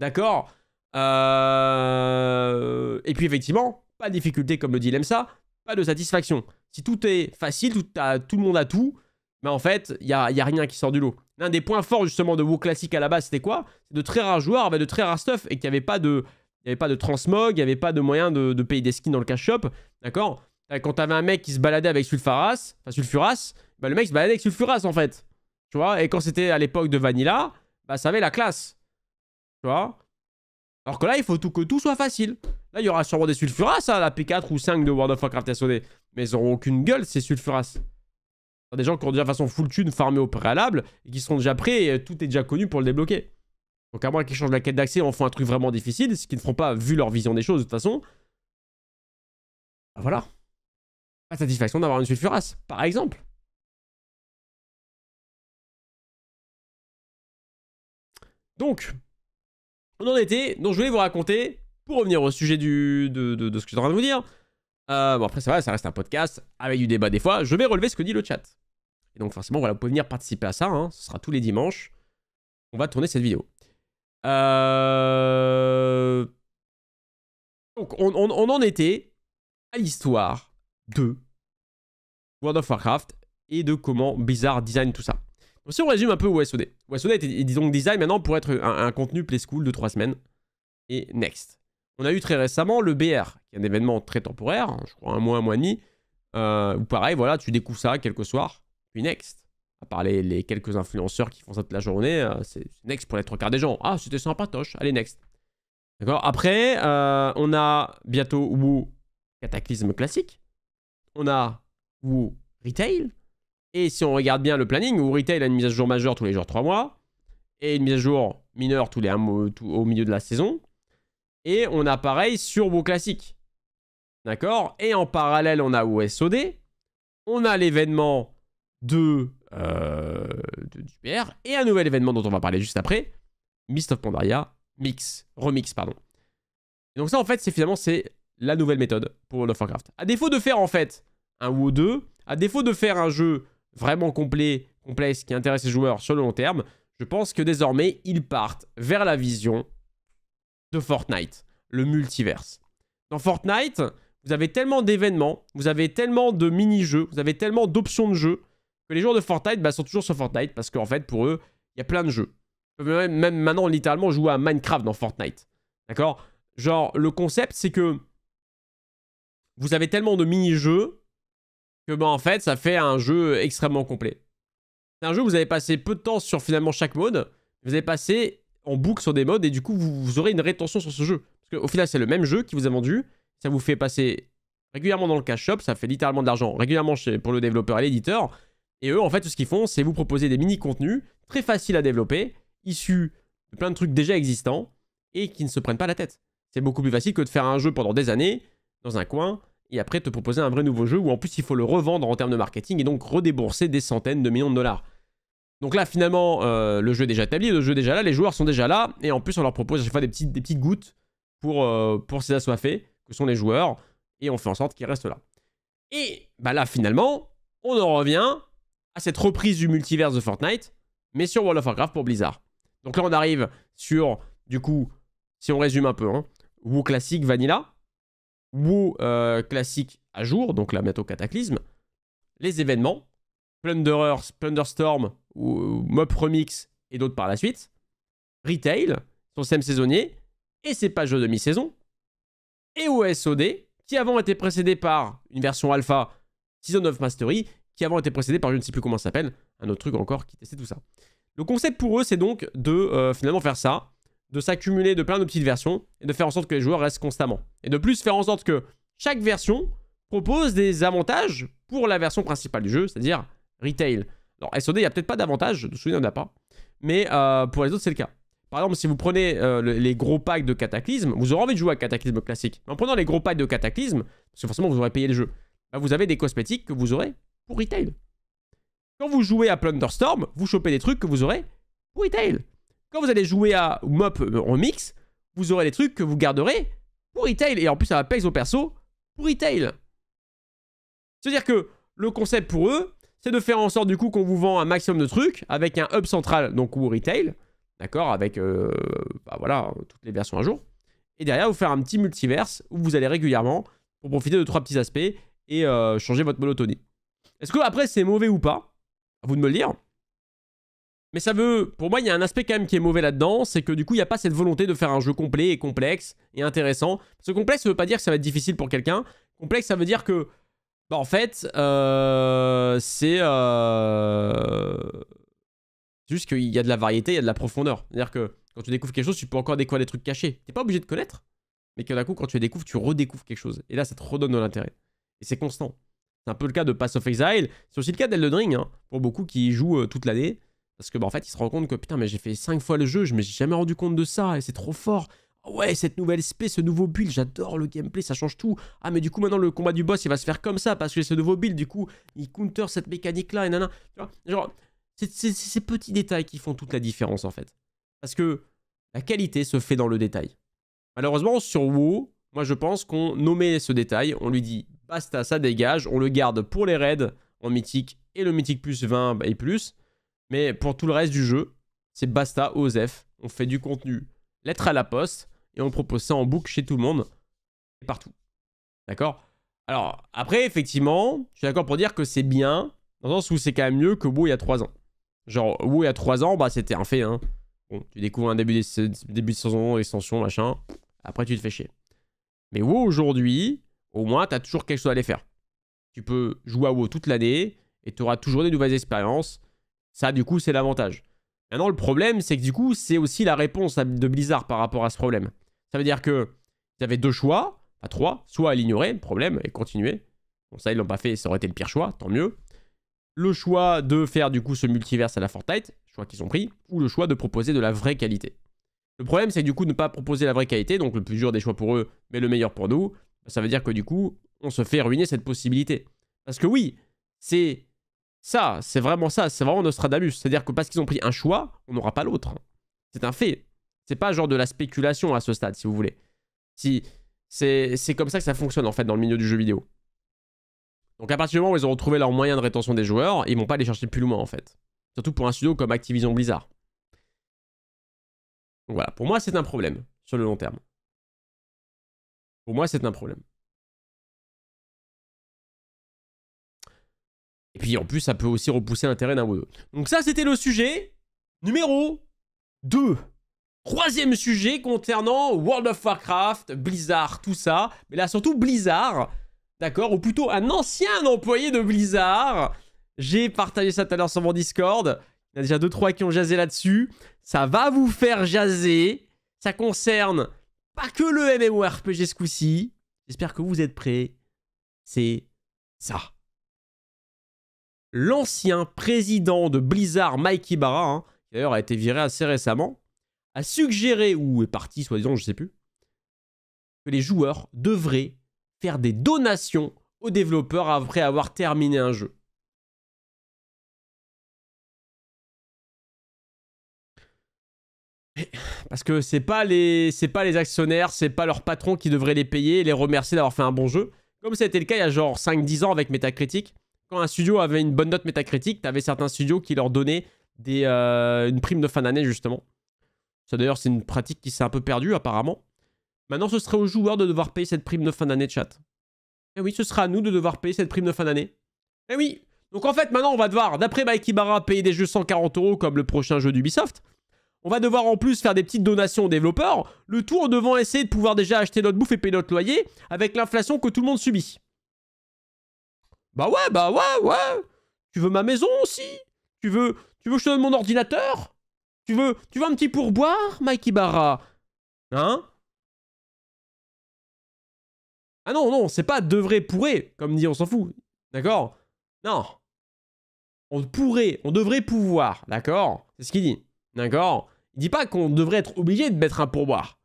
D'accord euh, et puis effectivement, pas de difficulté comme le dit ça pas de satisfaction. Si tout est facile, tout, tout le monde a tout, mais en fait, il n'y a, y a, rien qui sort du lot. L'un des points forts justement de WoW classique à la base, c'était quoi C'est de très rares joueurs Avec de très rares stuff et qu'il y avait pas de... Il pas de transmog, il n'y avait pas de moyen de, payer des skins dans le cash shop, d'accord euh, Quand t'avais un mec qui se baladait avec Sulfaras, enfin Sulfuras, bah le mec se baladait avec Sulfuras en fait. Tu vois Et quand c'était à l'époque de Vanilla, bah ça avait la classe. Tu vois alors que là, il faut tout que tout soit facile. Là, il y aura sûrement des sulfuras, à hein, la P4 ou 5 de World of Warcraft sonner. Mais ils n'auront aucune gueule, ces sulfuras. Des gens qui ont déjà façon full tune farmé au préalable et qui sont déjà prêts et tout est déjà connu pour le débloquer. Donc à moins qu'ils changent la quête d'accès, en font un truc vraiment difficile, ce qu'ils ne feront pas vu leur vision des choses de toute façon. Bah, voilà. Pas satisfaction d'avoir une sulfuras, par exemple. Donc, on en était. Donc je voulais vous raconter, pour revenir au sujet de, ce que je suis en train de vous dire. Euh, bon après ça va, ça reste un podcast avec du débat des fois. Je vais relever ce que dit le chat. Et donc forcément, voilà, vous pouvez venir participer à ça. Hein. Ce sera tous les dimanches. On va tourner cette vidéo. Euh, donc on, on en était à l'histoire de World of Warcraft et de comment bizarre design tout ça si on résume un peu OSOD, OSOD est disons design maintenant pour être un, contenu Play School de 3 semaines et next. On a eu très récemment le BR, qui est un événement très temporaire, hein, je crois un mois, un mois et demi, euh, ou pareil, voilà, tu découvres ça quelques soirs, puis next. À part les, quelques influenceurs qui font ça toute la journée, euh, c'est next pour les trois quarts des gens. Ah, c'était sympa, Toche. allez, next. D'accord Après, euh, on a bientôt WoW Cataclysme classique. On a WoW Retail. Et si on regarde bien le planning, où retail a une mise à jour majeure tous les jours 3 mois, et une mise à jour mineure tous les, au milieu de la saison. Et on a pareil sur WoW classique. D'accord Et en parallèle, on a OSOD. On a l'événement de, euh, de, du Et un nouvel événement dont on va parler juste après. Mist of Pandaria Mix. Remix, pardon. donc ça, en fait, c'est finalement c'est la nouvelle méthode pour World of Warcraft. À défaut de faire, en fait, un WoW 2, à défaut de faire un jeu vraiment complet, complexe qui intéresse les joueurs sur le long terme, je pense que désormais, ils partent vers la vision de Fortnite, le multiverse. Dans Fortnite, vous avez tellement d'événements, vous avez tellement de mini-jeux, vous avez tellement d'options de jeu, que les joueurs de Fortnite bah, sont toujours sur Fortnite, parce qu'en fait, pour eux, il y a plein de jeux. même maintenant, littéralement, jouer à Minecraft dans Fortnite. D'accord Genre, le concept, c'est que vous avez tellement de mini-jeux que bah, en fait ça fait un jeu extrêmement complet. C'est un jeu où vous avez passé peu de temps sur finalement chaque mode, vous avez passé en boucle sur des modes et du coup vous, aurez une rétention sur ce jeu. Parce qu'au final c'est le même jeu qui vous a vendu, ça vous fait passer régulièrement dans le cash shop, ça fait littéralement de l'argent régulièrement chez, pour le développeur et l'éditeur. Et eux en fait tout ce qu'ils font c'est vous proposer des mini contenus très faciles à développer, issus de plein de trucs déjà existants et qui ne se prennent pas la tête. C'est beaucoup plus facile que de faire un jeu pendant des années dans un coin et après te proposer un vrai nouveau jeu où en plus il faut le revendre en termes de marketing et donc redébourser des centaines de millions de dollars. Donc là finalement euh, le jeu est déjà établi, le jeu est déjà là, les joueurs sont déjà là et en plus on leur propose à chaque fois des petites, petites gouttes pour, euh, pour ces assoiffés que sont les joueurs et on fait en sorte qu'ils restent là. Et bah là finalement on en revient à cette reprise du multiverse de Fortnite mais sur World of Warcraft pour Blizzard. Donc là on arrive sur du coup si on résume un peu, hein, WoW classique, Vanilla, WoW euh, classique à jour, donc la bientôt Cataclysme, les événements, Plunderers, Plunderstorm, ou, ou Mop Remix et d'autres par la suite, Retail, son système saisonnier, et ses pages de mi saison et OSOD, qui avant était précédé par une version alpha Season of Mastery, qui avant était précédé par je ne sais plus comment ça s'appelle, un autre truc encore qui testait tout ça. Le concept pour eux, c'est donc de euh, finalement faire ça, de s'accumuler de plein de petites versions et de faire en sorte que les joueurs restent constamment. Et de plus, faire en sorte que chaque version propose des avantages pour la version principale du jeu, c'est-à-dire retail. Alors, SOD, il n'y a peut-être pas d'avantages, je me souviens, il n'y en a pas. Mais euh, pour les autres, c'est le cas. Par exemple, si vous prenez euh, les gros packs de Cataclysme, vous aurez envie de jouer à Cataclysme classique. Mais en prenant les gros packs de Cataclysme, parce que forcément vous aurez payé le jeu, bah, vous avez des cosmétiques que vous aurez pour retail. Quand vous jouez à Plunderstorm, vous chopez des trucs que vous aurez pour retail. Quand vous allez jouer à Mop euh, en mix, vous aurez les trucs que vous garderez pour retail. Et en plus, ça va payer au perso pour retail. C'est-à-dire que le concept pour eux, c'est de faire en sorte du coup qu'on vous vend un maximum de trucs avec un hub central, donc ou retail, d'accord, avec euh, bah, voilà, toutes les versions à jour. Et derrière, vous faire un petit multiverse où vous allez régulièrement pour profiter de trois petits aspects et euh, changer votre monotonie. Est-ce que après c'est mauvais ou pas À vous de me le dire. Mais ça veut... Pour moi, il y a un aspect quand même qui est mauvais là-dedans, c'est que du coup, il n'y a pas cette volonté de faire un jeu complet et complexe et intéressant. Parce que complexe, ça veut pas dire que ça va être difficile pour quelqu'un. Complexe, ça veut dire que... Bah, en fait, euh, euh, c'est... juste qu'il y a de la variété, il y a de la profondeur. C'est-à-dire que quand tu découvres quelque chose, tu peux encore découvrir des trucs cachés. Tu n'es pas obligé de connaître, mais que d'un coup, quand tu les découvres, tu redécouvres quelque chose. Et là, ça te redonne de l'intérêt. Et c'est constant. C'est un peu le cas de Pass of Exile. C'est aussi le cas d'Elden Ring, hein, pour beaucoup qui jouent euh, toute l'année. Parce que, bah, en fait, il se rend compte que putain, mais j'ai fait 5 fois le jeu, je me suis jamais rendu compte de ça, et c'est trop fort. Ouais, cette nouvelle SP, ce nouveau build, j'adore le gameplay, ça change tout. Ah, mais du coup, maintenant, le combat du boss, il va se faire comme ça, parce que ce nouveau build, du coup, il counter cette mécanique-là, et vois, Genre, c'est ces petits détails qui font toute la différence, en fait. Parce que la qualité se fait dans le détail. Malheureusement, sur WoW, moi, je pense qu'on nommait ce détail, on lui dit « basta, ça dégage », on le garde pour les raids en mythique et le mythique plus 20 et plus, mais pour tout le reste du jeu, c'est basta, OZEF. On fait du contenu lettre à la poste et on propose ça en boucle chez tout le monde et partout. D'accord Alors, après, effectivement, je suis d'accord pour dire que c'est bien, dans le sens où c'est quand même mieux que WoW il y a 3 ans. Genre, WoW il y a 3 ans, bah c'était un fait, hein. Bon, tu découvres un début de, début saison, extension, machin. Après, tu te fais chier. Mais WoW aujourd'hui, au moins, tu as toujours quelque chose à aller faire. Tu peux jouer à WoW toute l'année et tu auras toujours des nouvelles expériences ça, du coup, c'est l'avantage. Maintenant, le problème, c'est que du coup, c'est aussi la réponse de Blizzard par rapport à ce problème. Ça veut dire que vous avez deux choix, pas trois, soit à l'ignorer, problème, et continuer. Bon, ça, ils l'ont pas fait, ça aurait été le pire choix, tant mieux. Le choix de faire du coup ce multiverse à la Fortnite, choix qu'ils ont pris, ou le choix de proposer de la vraie qualité. Le problème, c'est du coup de ne pas proposer la vraie qualité, donc le plus dur des choix pour eux, mais le meilleur pour nous. Ça veut dire que du coup, on se fait ruiner cette possibilité. Parce que oui, c'est ça, c'est vraiment ça, c'est vraiment Nostradamus. C'est-à-dire que parce qu'ils ont pris un choix, on n'aura pas l'autre. C'est un fait. C'est pas genre de la spéculation à ce stade, si vous voulez. Si, c'est comme ça que ça fonctionne en fait dans le milieu du jeu vidéo. Donc à partir du moment où ils ont trouvé leur moyens de rétention des joueurs, ils vont pas les chercher plus loin en fait. Surtout pour un studio comme Activision Blizzard. voilà, pour moi c'est un problème sur le long terme. Pour moi c'est un problème. Et puis en plus, ça peut aussi repousser l'intérêt d'un ou deux. Donc ça, c'était le sujet numéro 2. Troisième sujet concernant World of Warcraft, Blizzard, tout ça. Mais là, surtout Blizzard, d'accord Ou plutôt un ancien employé de Blizzard. J'ai partagé ça tout à l'heure sur mon Discord. Il y a déjà 2-3 qui ont jasé là-dessus. Ça va vous faire jaser. Ça concerne pas que le MMORPG ce coup-ci. J'espère que vous êtes prêts. C'est ça l'ancien président de Blizzard, Mike Ibarra, hein, qui d'ailleurs a été viré assez récemment, a suggéré, ou est parti soi-disant, je sais plus, que les joueurs devraient faire des donations aux développeurs après avoir terminé un jeu. Parce que c'est pas les c'est pas les actionnaires, c'est pas leur patron qui devrait les payer et les remercier d'avoir fait un bon jeu. Comme ça a été le cas il y a genre 5-10 ans avec Metacritic un studio avait une bonne note métacritique, t'avais certains studios qui leur donnaient des, euh, une prime de fin d'année, justement. Ça, d'ailleurs, c'est une pratique qui s'est un peu perdue, apparemment. Maintenant, ce serait aux joueurs de devoir payer cette prime de fin d'année, chat. Et eh oui, ce sera à nous de devoir payer cette prime de fin d'année. Et eh oui Donc, en fait, maintenant, on va devoir, d'après Mike Ibarra, payer des jeux 140 euros comme le prochain jeu d'Ubisoft. On va devoir en plus faire des petites donations aux développeurs, le tout en devant essayer de pouvoir déjà acheter notre bouffe et payer notre loyer avec l'inflation que tout le monde subit. Bah ouais, bah ouais, ouais. Tu veux ma maison aussi Tu veux tu veux que je te donne mon ordinateur Tu veux tu veux un petit pourboire, Mike Ibarra Hein Ah non, non, c'est pas devrait pourrait, comme dit, on s'en fout. D'accord Non. On pourrait, on devrait pouvoir, d'accord C'est ce qu'il dit. D'accord Il dit pas qu'on devrait être obligé de mettre un pourboire.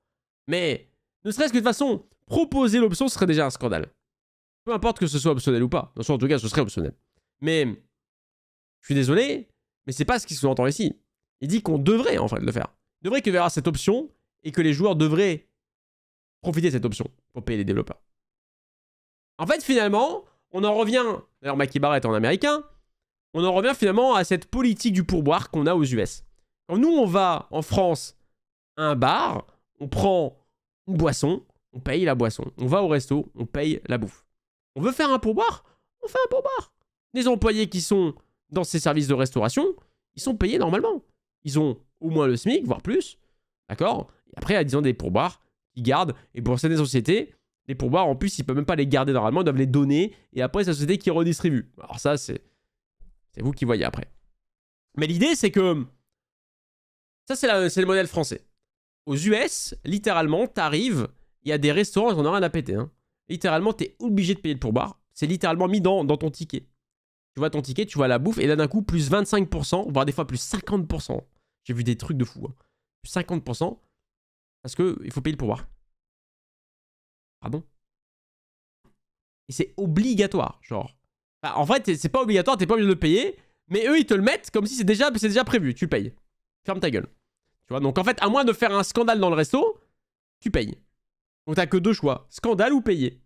Mais ne serait-ce que de façon, proposer l'option serait déjà un scandale. Peu importe que ce soit optionnel ou pas. Dans en tout cas, ce serait optionnel. Mais, je suis désolé, mais c'est pas ce qu'il se entend ici. Il dit qu'on devrait, en fait, le faire. Il devrait qu'il y aura cette option et que les joueurs devraient profiter de cette option pour payer les développeurs. En fait, finalement, on en revient, d'ailleurs Mackie est en américain, on en revient finalement à cette politique du pourboire qu'on a aux US. Quand nous, on va en France à un bar, on prend une boisson, on paye la boisson. On va au resto, on paye la bouffe. On veut faire un pourboire On fait un pourboire. Les employés qui sont dans ces services de restauration, ils sont payés normalement. Ils ont au moins le SMIC, voire plus. D'accord Et après, ils ont des pourboires qu'ils gardent. Et pour certaines sociétés, les pourboires, en plus, ils peuvent même pas les garder normalement, ils doivent les donner. Et après, c'est la société qui redistribue. Alors ça, c'est... C'est vous qui voyez après. Mais l'idée, c'est que... Ça, c'est le modèle français. Aux US, littéralement, t'arrives, il y a des restaurants, ils en ont rien à péter. Hein. Littéralement, tu es obligé de payer le pourboire. C'est littéralement mis dans, dans ton ticket. Tu vois ton ticket, tu vois la bouffe, et là d'un coup, plus 25%, voire des fois plus 50%. J'ai vu des trucs de fou. Hein. Plus 50%, parce qu'il faut payer le pourboire. Pardon Et c'est obligatoire, genre. Bah, en fait, c'est pas obligatoire, t'es pas obligé de le payer, mais eux, ils te le mettent comme si c'est déjà, déjà prévu. Tu payes. Ferme ta gueule. Tu vois, donc en fait, à moins de faire un scandale dans le resto, tu payes. Donc t'as que deux choix, scandale ou payer.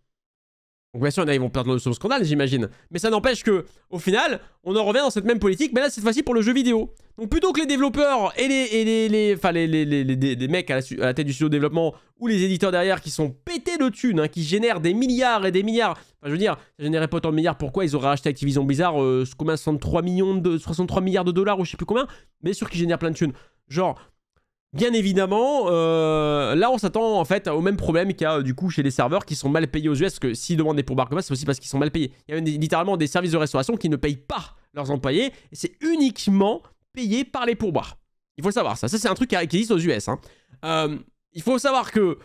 Donc bien sûr, ils vont perdre sur le scandale, j'imagine. Mais ça n'empêche que, au final, on en revient dans cette même politique, mais là, cette fois-ci pour le jeu vidéo. Donc plutôt que les développeurs et les, les, les, enfin, les, les, mecs à la, à la, tête du studio de développement ou les éditeurs derrière qui sont pétés de thunes, hein, qui génèrent des milliards et des milliards. Enfin, je veux dire, ça générait pas autant de milliards, pourquoi ils auraient acheté Activision Bizarre, combien 63 millions de 63 milliards de dollars ou je sais plus combien, mais sûr qu'ils génèrent plein de thunes. Genre, Bien évidemment, euh, là on s'attend en fait au même problème qu'il y a euh, du coup chez les serveurs qui sont mal payés aux US, parce que s'ils demandent des pourboires comme ça, c'est aussi parce qu'ils sont mal payés. Il y a littéralement des services de restauration qui ne payent pas leurs employés, et c'est uniquement payé par les pourboires. Il faut le savoir, ça, ça c'est un truc qui existe aux US. Hein. Euh, il faut savoir que,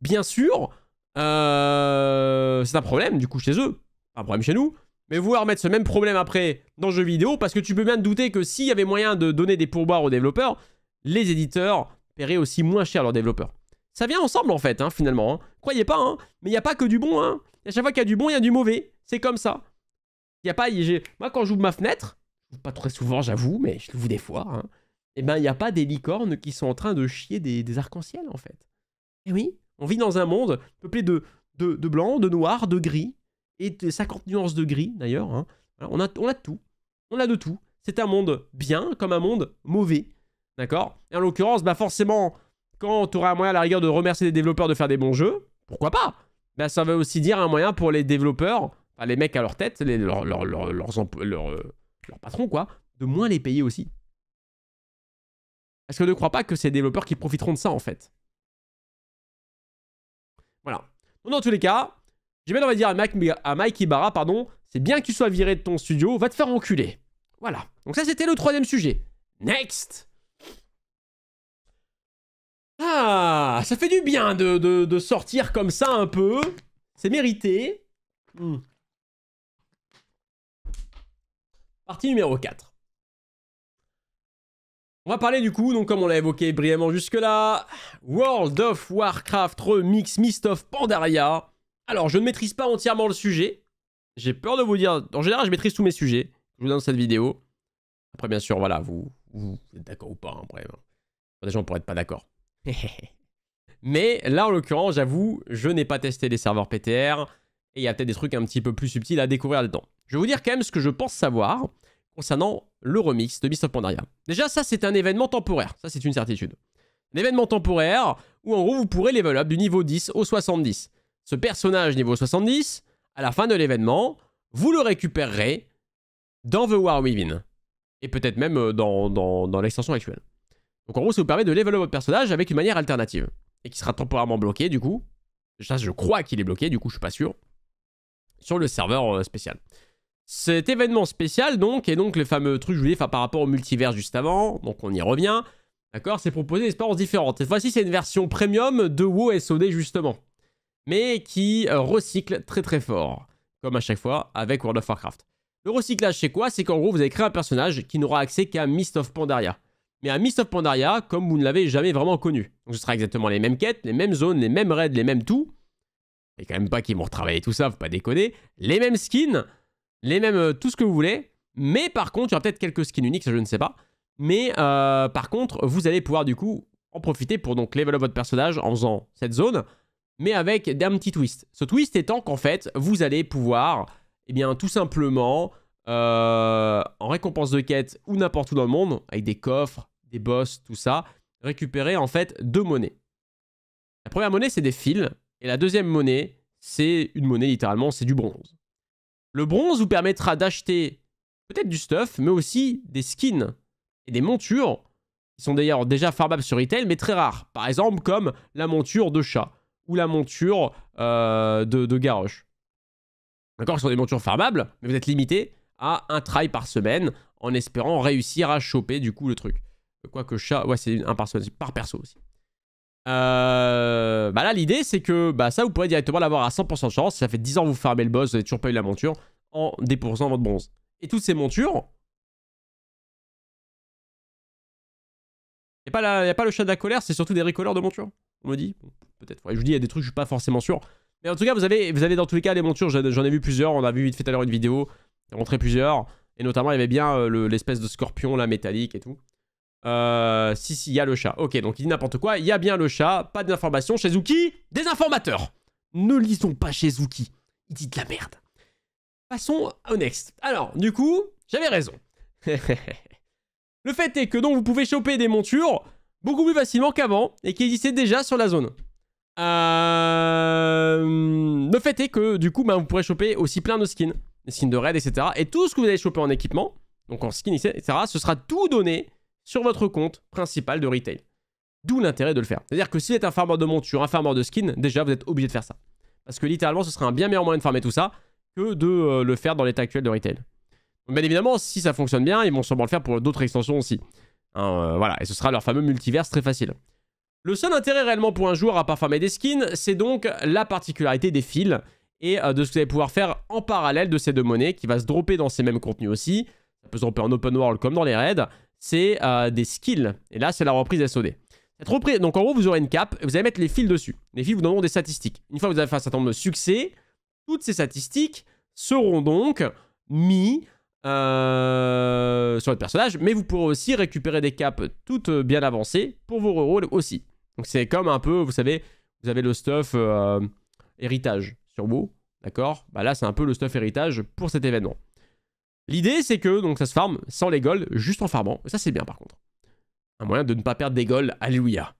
bien sûr, c'est un problème du coup chez eux, un problème chez nous, mais vouloir mettre ce même problème après dans le jeu vidéo, parce que tu peux bien te douter que s'il y avait moyen de donner des pourboires aux développeurs, les éditeurs paieraient aussi moins cher leurs développeurs. Ça vient ensemble en fait, hein, finalement. Hein. Croyez pas, hein, mais il n'y a pas que du bon. Hein. À chaque fois qu'il y a du bon, il y a du mauvais. C'est comme ça. Il y a pas, moi quand j'ouvre ma fenêtre, pas très souvent j'avoue, mais je l'ouvre des fois, hein, et eh ben il n'y a pas des licornes qui sont en train de chier des, arcs-en-ciel en fait. Et eh oui, on vit dans un monde peuplé de, de, de blanc, de noir, de gris, et de 50 nuances de gris d'ailleurs. On, a, on a tout. On a de tout. C'est un monde bien comme un monde mauvais. D'accord Et en l'occurrence, bah forcément, quand tu auras un moyen à la rigueur de remercier les développeurs de faire des bons jeux, pourquoi pas bah, Ça veut aussi dire un moyen pour les développeurs, enfin, les mecs à leur tête, les, euh, leurs patrons, quoi, de moins les payer aussi. Parce que ne crois pas que c'est les développeurs qui profiteront de ça, en fait. Voilà. Donc, dans tous les cas, j'ai bien envie de dire à Mike, à Mike Ibarra, pardon, c'est bien que tu sois viré de ton studio, va te faire enculer. Voilà. Donc ça, c'était le troisième sujet. Next ah, ça fait du bien de, de, de sortir comme ça un peu. C'est mérité. Hmm. Partie numéro 4. On va parler du coup, donc comme on l'a évoqué brièvement jusque-là, World of Warcraft Remix Mist of Pandaria. Alors, je ne maîtrise pas entièrement le sujet. J'ai peur de vous dire... En général, je maîtrise tous mes sujets. Je vous donne cette vidéo. Après, bien sûr, voilà, vous, êtes d'accord ou pas. Hein, bref. Des gens pourraient être pas d'accord. *laughs* Mais là, en l'occurrence, j'avoue, je n'ai pas testé les serveurs PTR et il y a peut-être des trucs un petit peu plus subtils à découvrir là-dedans. Je vais vous dire quand même ce que je pense savoir concernant le remix de Beast of Pandaria. Déjà, ça, c'est un événement temporaire. Ça, c'est une certitude. L'événement temporaire où, en gros, vous pourrez level up du niveau 10 au 70. Ce personnage niveau 70, à la fin de l'événement, vous le récupérerez dans The War Within. Et peut-être même euh, dans, dans l'extension actuelle. Donc en gros, ça vous permet de level votre personnage avec une manière alternative. Et qui sera temporairement bloqué du coup. Ça, je crois qu'il est bloqué, du coup je suis pas sûr. Sur le serveur euh, spécial. Cet événement spécial donc, et donc le fameux truc, je vous dis, par rapport au multivers juste avant, donc on y revient. D'accord C'est proposer des expériences différentes. Cette fois-ci, c'est une version premium de WoW SOD justement. Mais qui euh, recycle très très fort. Comme à chaque fois avec World of Warcraft. Le recyclage, c'est quoi C'est qu'en gros, vous avez créé un personnage qui n'aura accès qu'à Mist of Pandaria un Mist of Pandaria comme vous ne l'avez jamais vraiment connu. Donc ce sera exactement les mêmes quêtes, les mêmes zones, les mêmes raids, les mêmes tout. Et quand même pas qu'ils vont retravailler tout ça, faut pas déconner. Les mêmes skins, les mêmes euh, tout ce que vous voulez. Mais par contre, il y aura peut-être quelques skins uniques, je ne sais pas. Mais euh, par contre, vous allez pouvoir du coup en profiter pour donc Leveler votre personnage en faisant cette zone, mais avec un petit twist. Ce twist étant qu'en fait, vous allez pouvoir, Et eh bien, tout simplement, euh, en récompense de quête ou n'importe où dans le monde, avec des coffres, boss, tout ça, récupérer en fait deux monnaies. La première monnaie, c'est des fils, et la deuxième monnaie, c'est une monnaie littéralement, c'est du bronze. Le bronze vous permettra d'acheter peut-être du stuff, mais aussi des skins et des montures, qui sont d'ailleurs déjà farmables sur retail, mais très rares. Par exemple, comme la monture de chat ou la monture euh, de, de D'accord, ce sont des montures farmables, mais vous êtes limité à un try par semaine en espérant réussir à choper du coup le truc que chat, ouais, c'est un par, par perso aussi. Euh, bah là, l'idée, c'est que bah, ça, vous pourrez directement l'avoir à 100% de chance. Ça fait 10 ans que vous fermez le boss, vous n'avez toujours pas eu la monture, en déposant votre bronze. Et toutes ces montures... Il n'y a, a, pas le chat de la colère, c'est surtout des récoleurs de montures, on me dit. Peut-être. Je vous dis, il y a des trucs, je suis pas forcément sûr. Mais en tout cas, vous avez, vous avez dans tous les cas les montures. J'en ai vu plusieurs. On a vu vite fait tout à l'heure une vidéo. J'ai montré plusieurs. Et notamment, il y avait bien euh, l'espèce de scorpion là métallique et tout. Euh, si, si, il y a le chat. Ok, donc il dit n'importe quoi. Il y a bien le chat, pas d'informations. Chez Zuki, des informateurs. Ne lisons pas chez Zuki. Il dit de la merde. Passons au next. Alors, du coup, j'avais raison. *laughs* le fait est que donc vous pouvez choper des montures beaucoup plus facilement qu'avant et qui existaient déjà sur la zone. Euh... Le fait est que du coup, bah, vous pourrez choper aussi plein de skins, des skins de raid, etc. Et tout ce que vous allez choper en équipement, donc en skin, etc., ce sera tout donné sur votre compte principal de retail. D'où l'intérêt de le faire. C'est-à-dire que si vous êtes un farmer de monture, un farmer de skin, déjà vous êtes obligé de faire ça. Parce que littéralement, ce serait un bien meilleur moyen de farmer tout ça que de euh, le faire dans l'état actuel de retail. Donc, bien évidemment, si ça fonctionne bien, ils vont sûrement le faire pour d'autres extensions aussi. Hein, euh, voilà, et ce sera leur fameux multiverse très facile. Le seul intérêt réellement pour un joueur à pas farmer des skins, c'est donc la particularité des fils et euh, de ce que vous allez pouvoir faire en parallèle de ces deux monnaies qui va se dropper dans ces mêmes contenus aussi. Ça peut se dropper en open world comme dans les raids c'est euh, des skills. Et là, c'est la reprise SOD. Cette reprise, donc en gros, vous aurez une cape, et vous allez mettre les fils dessus. Les fils vous donneront des statistiques. Une fois que vous avez fait un certain nombre de succès, toutes ces statistiques seront donc mises euh, sur votre personnage, mais vous pourrez aussi récupérer des capes toutes bien avancées pour vos rôles aussi. Donc c'est comme un peu, vous savez, vous avez le stuff euh, héritage sur vous, d'accord bah Là, c'est un peu le stuff héritage pour cet événement. L'idée, c'est que donc ça se farme sans les golds, juste en farmant. Ça, c'est bien par contre. Un moyen de ne pas perdre des golds, alléluia.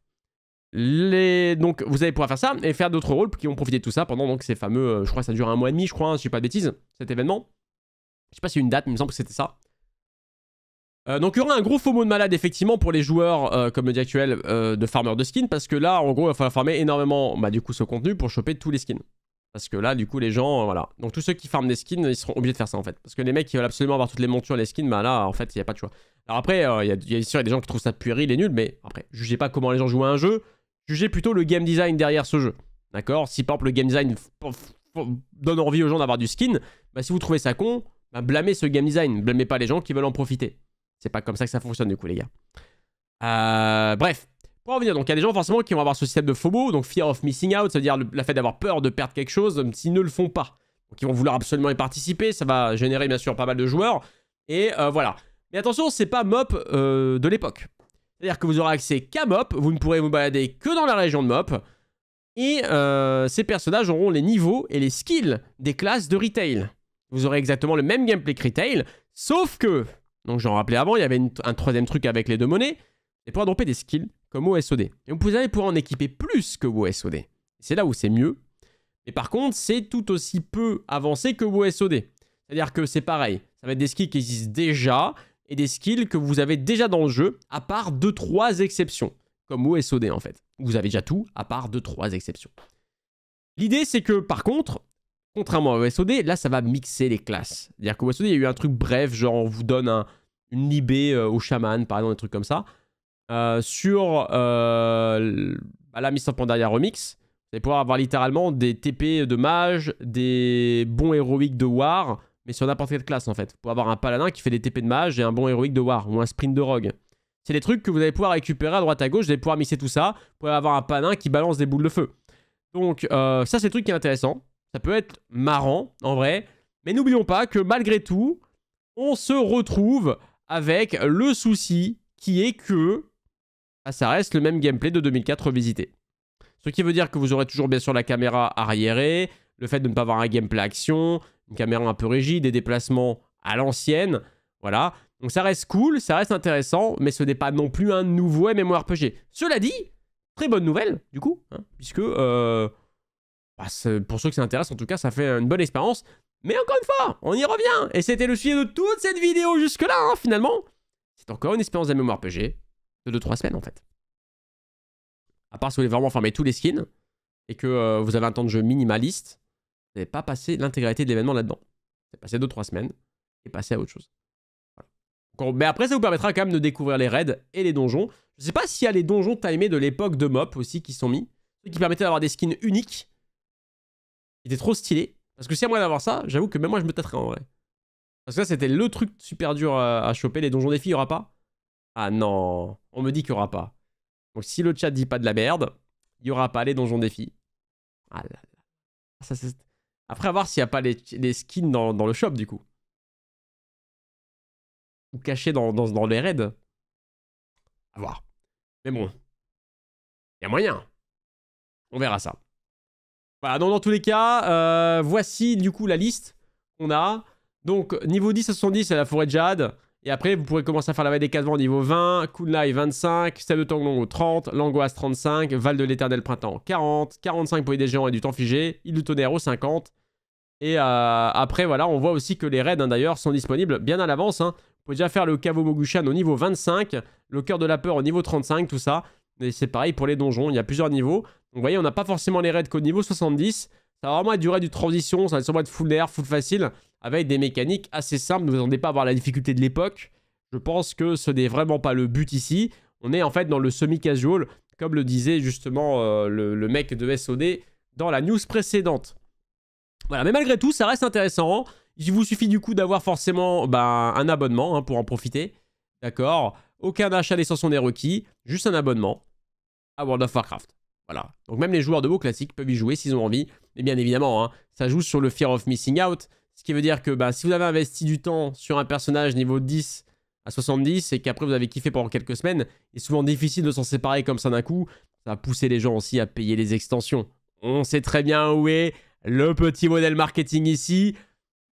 Les... Donc, vous allez pouvoir faire ça et faire d'autres rôles qui vont profiter de tout ça pendant donc, ces fameux. Euh, je crois que ça dure un mois et demi, je crois, hein, si je suis pas bêtise. cet événement. Je sais pas si une date, mais il me semble que c'était ça. Euh, donc il y aura un gros faux mot de malade effectivement pour les joueurs, euh, comme le dit actuel, de farmer de skins, parce que là en gros il va falloir farmer énormément bah, du coup ce contenu pour choper tous les skins. Parce que là, du coup, les gens, euh, voilà. Donc tous ceux qui farment des skins, ils seront obligés de faire ça en fait. Parce que les mecs qui veulent absolument avoir toutes les montures, les skins, bah là, en fait, il n'y a pas de choix. Alors après, euh, il y, a, des gens qui trouvent ça puéril et nul, mais après, jugez pas comment les gens jouent à un jeu, jugez plutôt le game design derrière ce jeu. D'accord Si par exemple le game design donne envie aux gens d'avoir du skin, bah si vous trouvez ça con, bah, blâmez ce game design, blâmez pas les gens qui veulent en profiter. C'est pas comme ça que ça fonctionne du coup les gars. Euh, bref, pour donc il y a des gens forcément qui vont avoir ce système de FOMO, donc Fear of Missing Out, c'est-à-dire le fait d'avoir peur de perdre quelque chose, euh, s'ils ne le font pas. Donc ils vont vouloir absolument y participer, ça va générer bien sûr pas mal de joueurs, et euh, voilà. Mais attention, c'est pas MOP euh, de l'époque. C'est-à-dire que vous aurez accès qu'à MOP, vous ne pourrez vous balader que dans la région de MOP, et ces personnages auront les niveaux et les skills des classes de retail. Vous aurez exactement le même gameplay que retail, sauf que, donc j'en rappelais avant, il y avait un troisième truc avec les deux monnaies, et pour dropper des skills, comme OSOD. Et vous allez pouvoir en équiper plus que OSOD. C'est là où c'est mieux. Mais par contre, c'est tout aussi peu avancé que OSOD. C'est-à-dire que c'est pareil. Ça va être des skills qui existent déjà et des skills que vous avez déjà dans le jeu, à part 2 trois exceptions. Comme OSOD en fait. Vous avez déjà tout, à part 2 trois exceptions. L'idée, c'est que par contre, contrairement à OSOD, là, ça va mixer les classes. C'est-à-dire qu'au OSOD, il y a eu un truc bref, genre on vous donne une IB euh, au chaman, par exemple, des trucs comme ça. Euh, sur euh, bah, la mise en Pandaria Remix. Vous allez pouvoir avoir littéralement des TP de mage, des bons héroïques de War, mais sur n'importe quelle classe en fait. Vous pouvez avoir un paladin qui fait des TP de mage et un bon héroïque de War, ou un sprint de rogue. C'est des trucs que vous allez pouvoir récupérer à droite à gauche, vous allez pouvoir mixer tout ça. Vous pouvez avoir un paladin qui balance des boules de feu. Donc euh, ça c'est le truc qui est intéressant. Ça peut être marrant en vrai. Mais n'oublions pas que malgré tout, on se retrouve avec le souci qui est que ah, ça reste le même gameplay de 2004 revisité. Ce qui veut dire que vous aurez toujours bien sûr la caméra arriérée, le fait de ne pas avoir un gameplay action, une caméra un peu rigide, des déplacements à l'ancienne, voilà. Donc ça reste cool, ça reste intéressant, mais ce n'est pas non plus un nouveau MMORPG. Cela dit, très bonne nouvelle, du coup, hein, puisque euh, bah, pour ceux qui intéresse en tout cas, ça fait une bonne expérience. Mais encore une fois, on y revient Et c'était le sujet de toute cette vidéo jusque-là, hein, finalement C'est encore une expérience MMORPG de 2-3 semaines en fait. À part si vous voulez vraiment farmer tous les skins et que euh, vous avez un temps de jeu minimaliste, vous n'avez pas passé l'intégralité de l'événement là-dedans. C'est passé 2-3 semaines et passé à autre chose. mais après, ça vous permettra quand même de découvrir les raids et les donjons. Je ne sais pas s'il y a les donjons timés de l'époque de MOP aussi qui sont mis, qui permettaient d'avoir des skins uniques. Qui étaient trop stylés. Parce que si à moi d'avoir ça, j'avoue que même moi je me tâterais en vrai. Parce que ça, c'était le truc super dur à choper. Les donjons des filles, il n'y aura pas. Ah non, on me dit qu'il n'y aura pas. Donc si le chat dit pas de la merde, il n'y aura pas les donjons défis. Ah là là. Ah, Après, à voir s'il n'y a pas les, skins dans, le shop du coup. Ou cachés dans, les raids. À voir. Mais bon. Il y a moyen. On verra ça. Voilà, donc dans tous les cas, euh, voici du coup la liste qu'on a. Donc niveau 10 à 70, c'est la forêt de Jade. Et après, vous pourrez commencer à faire la vague des 4 au niveau 20, Kunlai 25, Stade de Tanglong au 30, l'angoisse 35, Val de l'Éternel Printemps 40, 45 pour des géants et du temps figé, Île du au 50. Et euh, après, voilà, on voit aussi que les raids, hein, d'ailleurs, sont disponibles bien à l'avance. Hein. Vous pouvez déjà faire le Kavo Mogushan au niveau 25, le Cœur de la Peur au niveau 35, tout ça. Et c'est pareil pour les donjons, il y a plusieurs niveaux. Donc, vous voyez, on n'a pas forcément les raids qu'au niveau 70. Ça va vraiment être du raid du transition, ça va sûrement être full nerf, full facile avec des mécaniques assez simples. Ne vous attendez pas à avoir la difficulté de l'époque. Je pense que ce n'est vraiment pas le but ici. On est en fait dans le semi-casual, comme le disait justement euh, le, mec de SOD dans la news précédente. Voilà, mais malgré tout, ça reste intéressant. Il vous suffit du coup d'avoir forcément ben, un abonnement hein, pour en profiter. D'accord Aucun achat d'extension n'est requis, juste un abonnement à World of Warcraft. Voilà. Donc même les joueurs de WoW classique peuvent y jouer s'ils ont envie. Mais bien évidemment, hein, ça joue sur le fear of missing out, ce qui veut dire que bah, si vous avez investi du temps sur un personnage niveau 10 à 70 et qu'après vous avez kiffé pendant quelques semaines, il est souvent difficile de s'en séparer comme ça d'un coup. Ça va pousser les gens aussi à payer les extensions. On sait très bien où est le petit modèle marketing ici.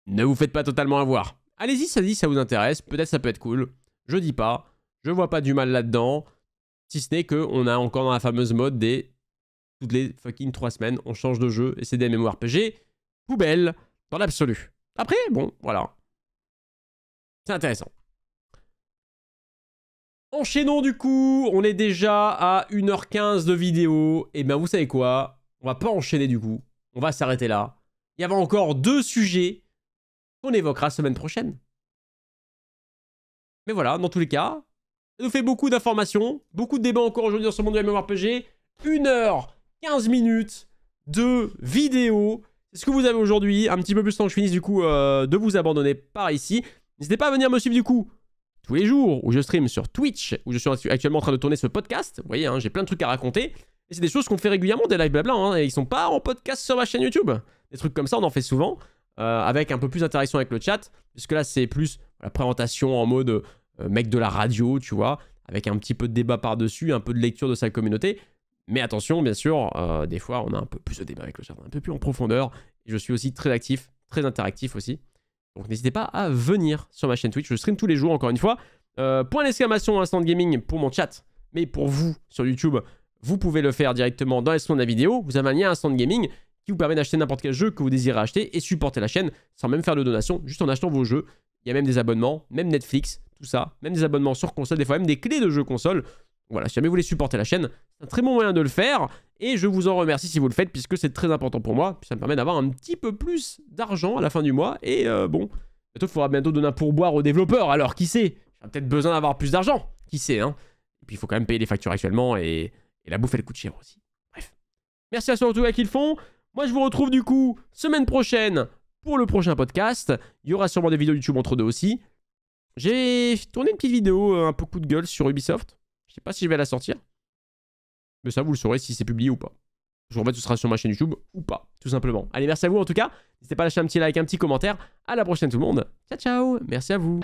Ne vous faites pas totalement avoir. Allez-y, ça dit, ça vous intéresse. Peut-être ça peut être cool. Je dis pas. Je vois pas du mal là-dedans. Si ce n'est qu'on a encore dans la fameuse mode des toutes les fucking 3 semaines, on change de jeu et c'est des mémoires PG. Poubelle dans l'absolu. Après, bon, voilà. C'est intéressant. Enchaînons du coup, on est déjà à 1h15 de vidéo. Et eh bien vous savez quoi On va pas enchaîner du coup. On va s'arrêter là. Il y avait encore deux sujets qu'on évoquera semaine prochaine. Mais voilà, dans tous les cas, ça nous fait beaucoup d'informations, beaucoup de débats encore aujourd'hui dans ce monde du MMORPG. 1h15 minutes de vidéo ce que vous avez aujourd'hui. Un petit peu plus temps que je finisse du coup euh, de vous abandonner par ici. N'hésitez pas à venir me suivre du coup tous les jours où je stream sur Twitch, où je suis actuellement en train de tourner ce podcast. Vous voyez, hein, j'ai plein de trucs à raconter. Et c'est des choses qu'on fait régulièrement, des live blabla, hein, et ils sont pas en podcast sur ma chaîne YouTube. Des trucs comme ça, on en fait souvent, euh, avec un peu plus d'interaction avec le chat, puisque là c'est plus la présentation en mode euh, mec de la radio, tu vois, avec un petit peu de débat par-dessus, un peu de lecture de sa communauté. Mais attention, bien sûr, euh, des fois, on a un peu plus de débat avec le chat, un peu plus en profondeur. Je suis aussi très actif, très interactif aussi. Donc n'hésitez pas à venir sur ma chaîne Twitch. Je stream tous les jours, encore une fois. Euh, point d'exclamation Instant Gaming pour mon chat. Mais pour vous, sur YouTube, vous pouvez le faire directement dans la description de la vidéo. Vous avez un lien Instant Gaming qui vous permet d'acheter n'importe quel jeu que vous désirez acheter et supporter la chaîne sans même faire de donation, juste en achetant vos jeux. Il y a même des abonnements, même Netflix, tout ça, même des abonnements sur console, des fois même des clés de jeux console. Voilà, si jamais vous voulez supporter la chaîne, c'est un très bon moyen de le faire. Et je vous en remercie si vous le faites, puisque c'est très important pour moi. Puis ça me permet d'avoir un petit peu plus d'argent à la fin du mois. Et euh, bon, bientôt, il faudra bientôt donner un pourboire aux développeurs. Alors, qui sait J'ai peut-être besoin d'avoir plus d'argent. Qui sait, hein Et puis, il faut quand même payer les factures actuellement. Et, la bouffe, coup de cher aussi. Bref. Merci à ceux en tout cas qui le font. Moi, je vous retrouve du coup semaine prochaine pour le prochain podcast. Il y aura sûrement des vidéos YouTube entre deux aussi. J'ai tourné une petite vidéo un peu coup de gueule sur Ubisoft sais pas si je vais la sortir. Mais ça, vous le saurez si c'est publié ou pas. Je vous remets, ce sera sur ma chaîne YouTube ou pas, tout simplement. Allez, merci à vous en tout cas. N'hésitez pas à lâcher un petit like, un petit commentaire. À la prochaine tout le monde. Ciao, ciao. Merci à vous.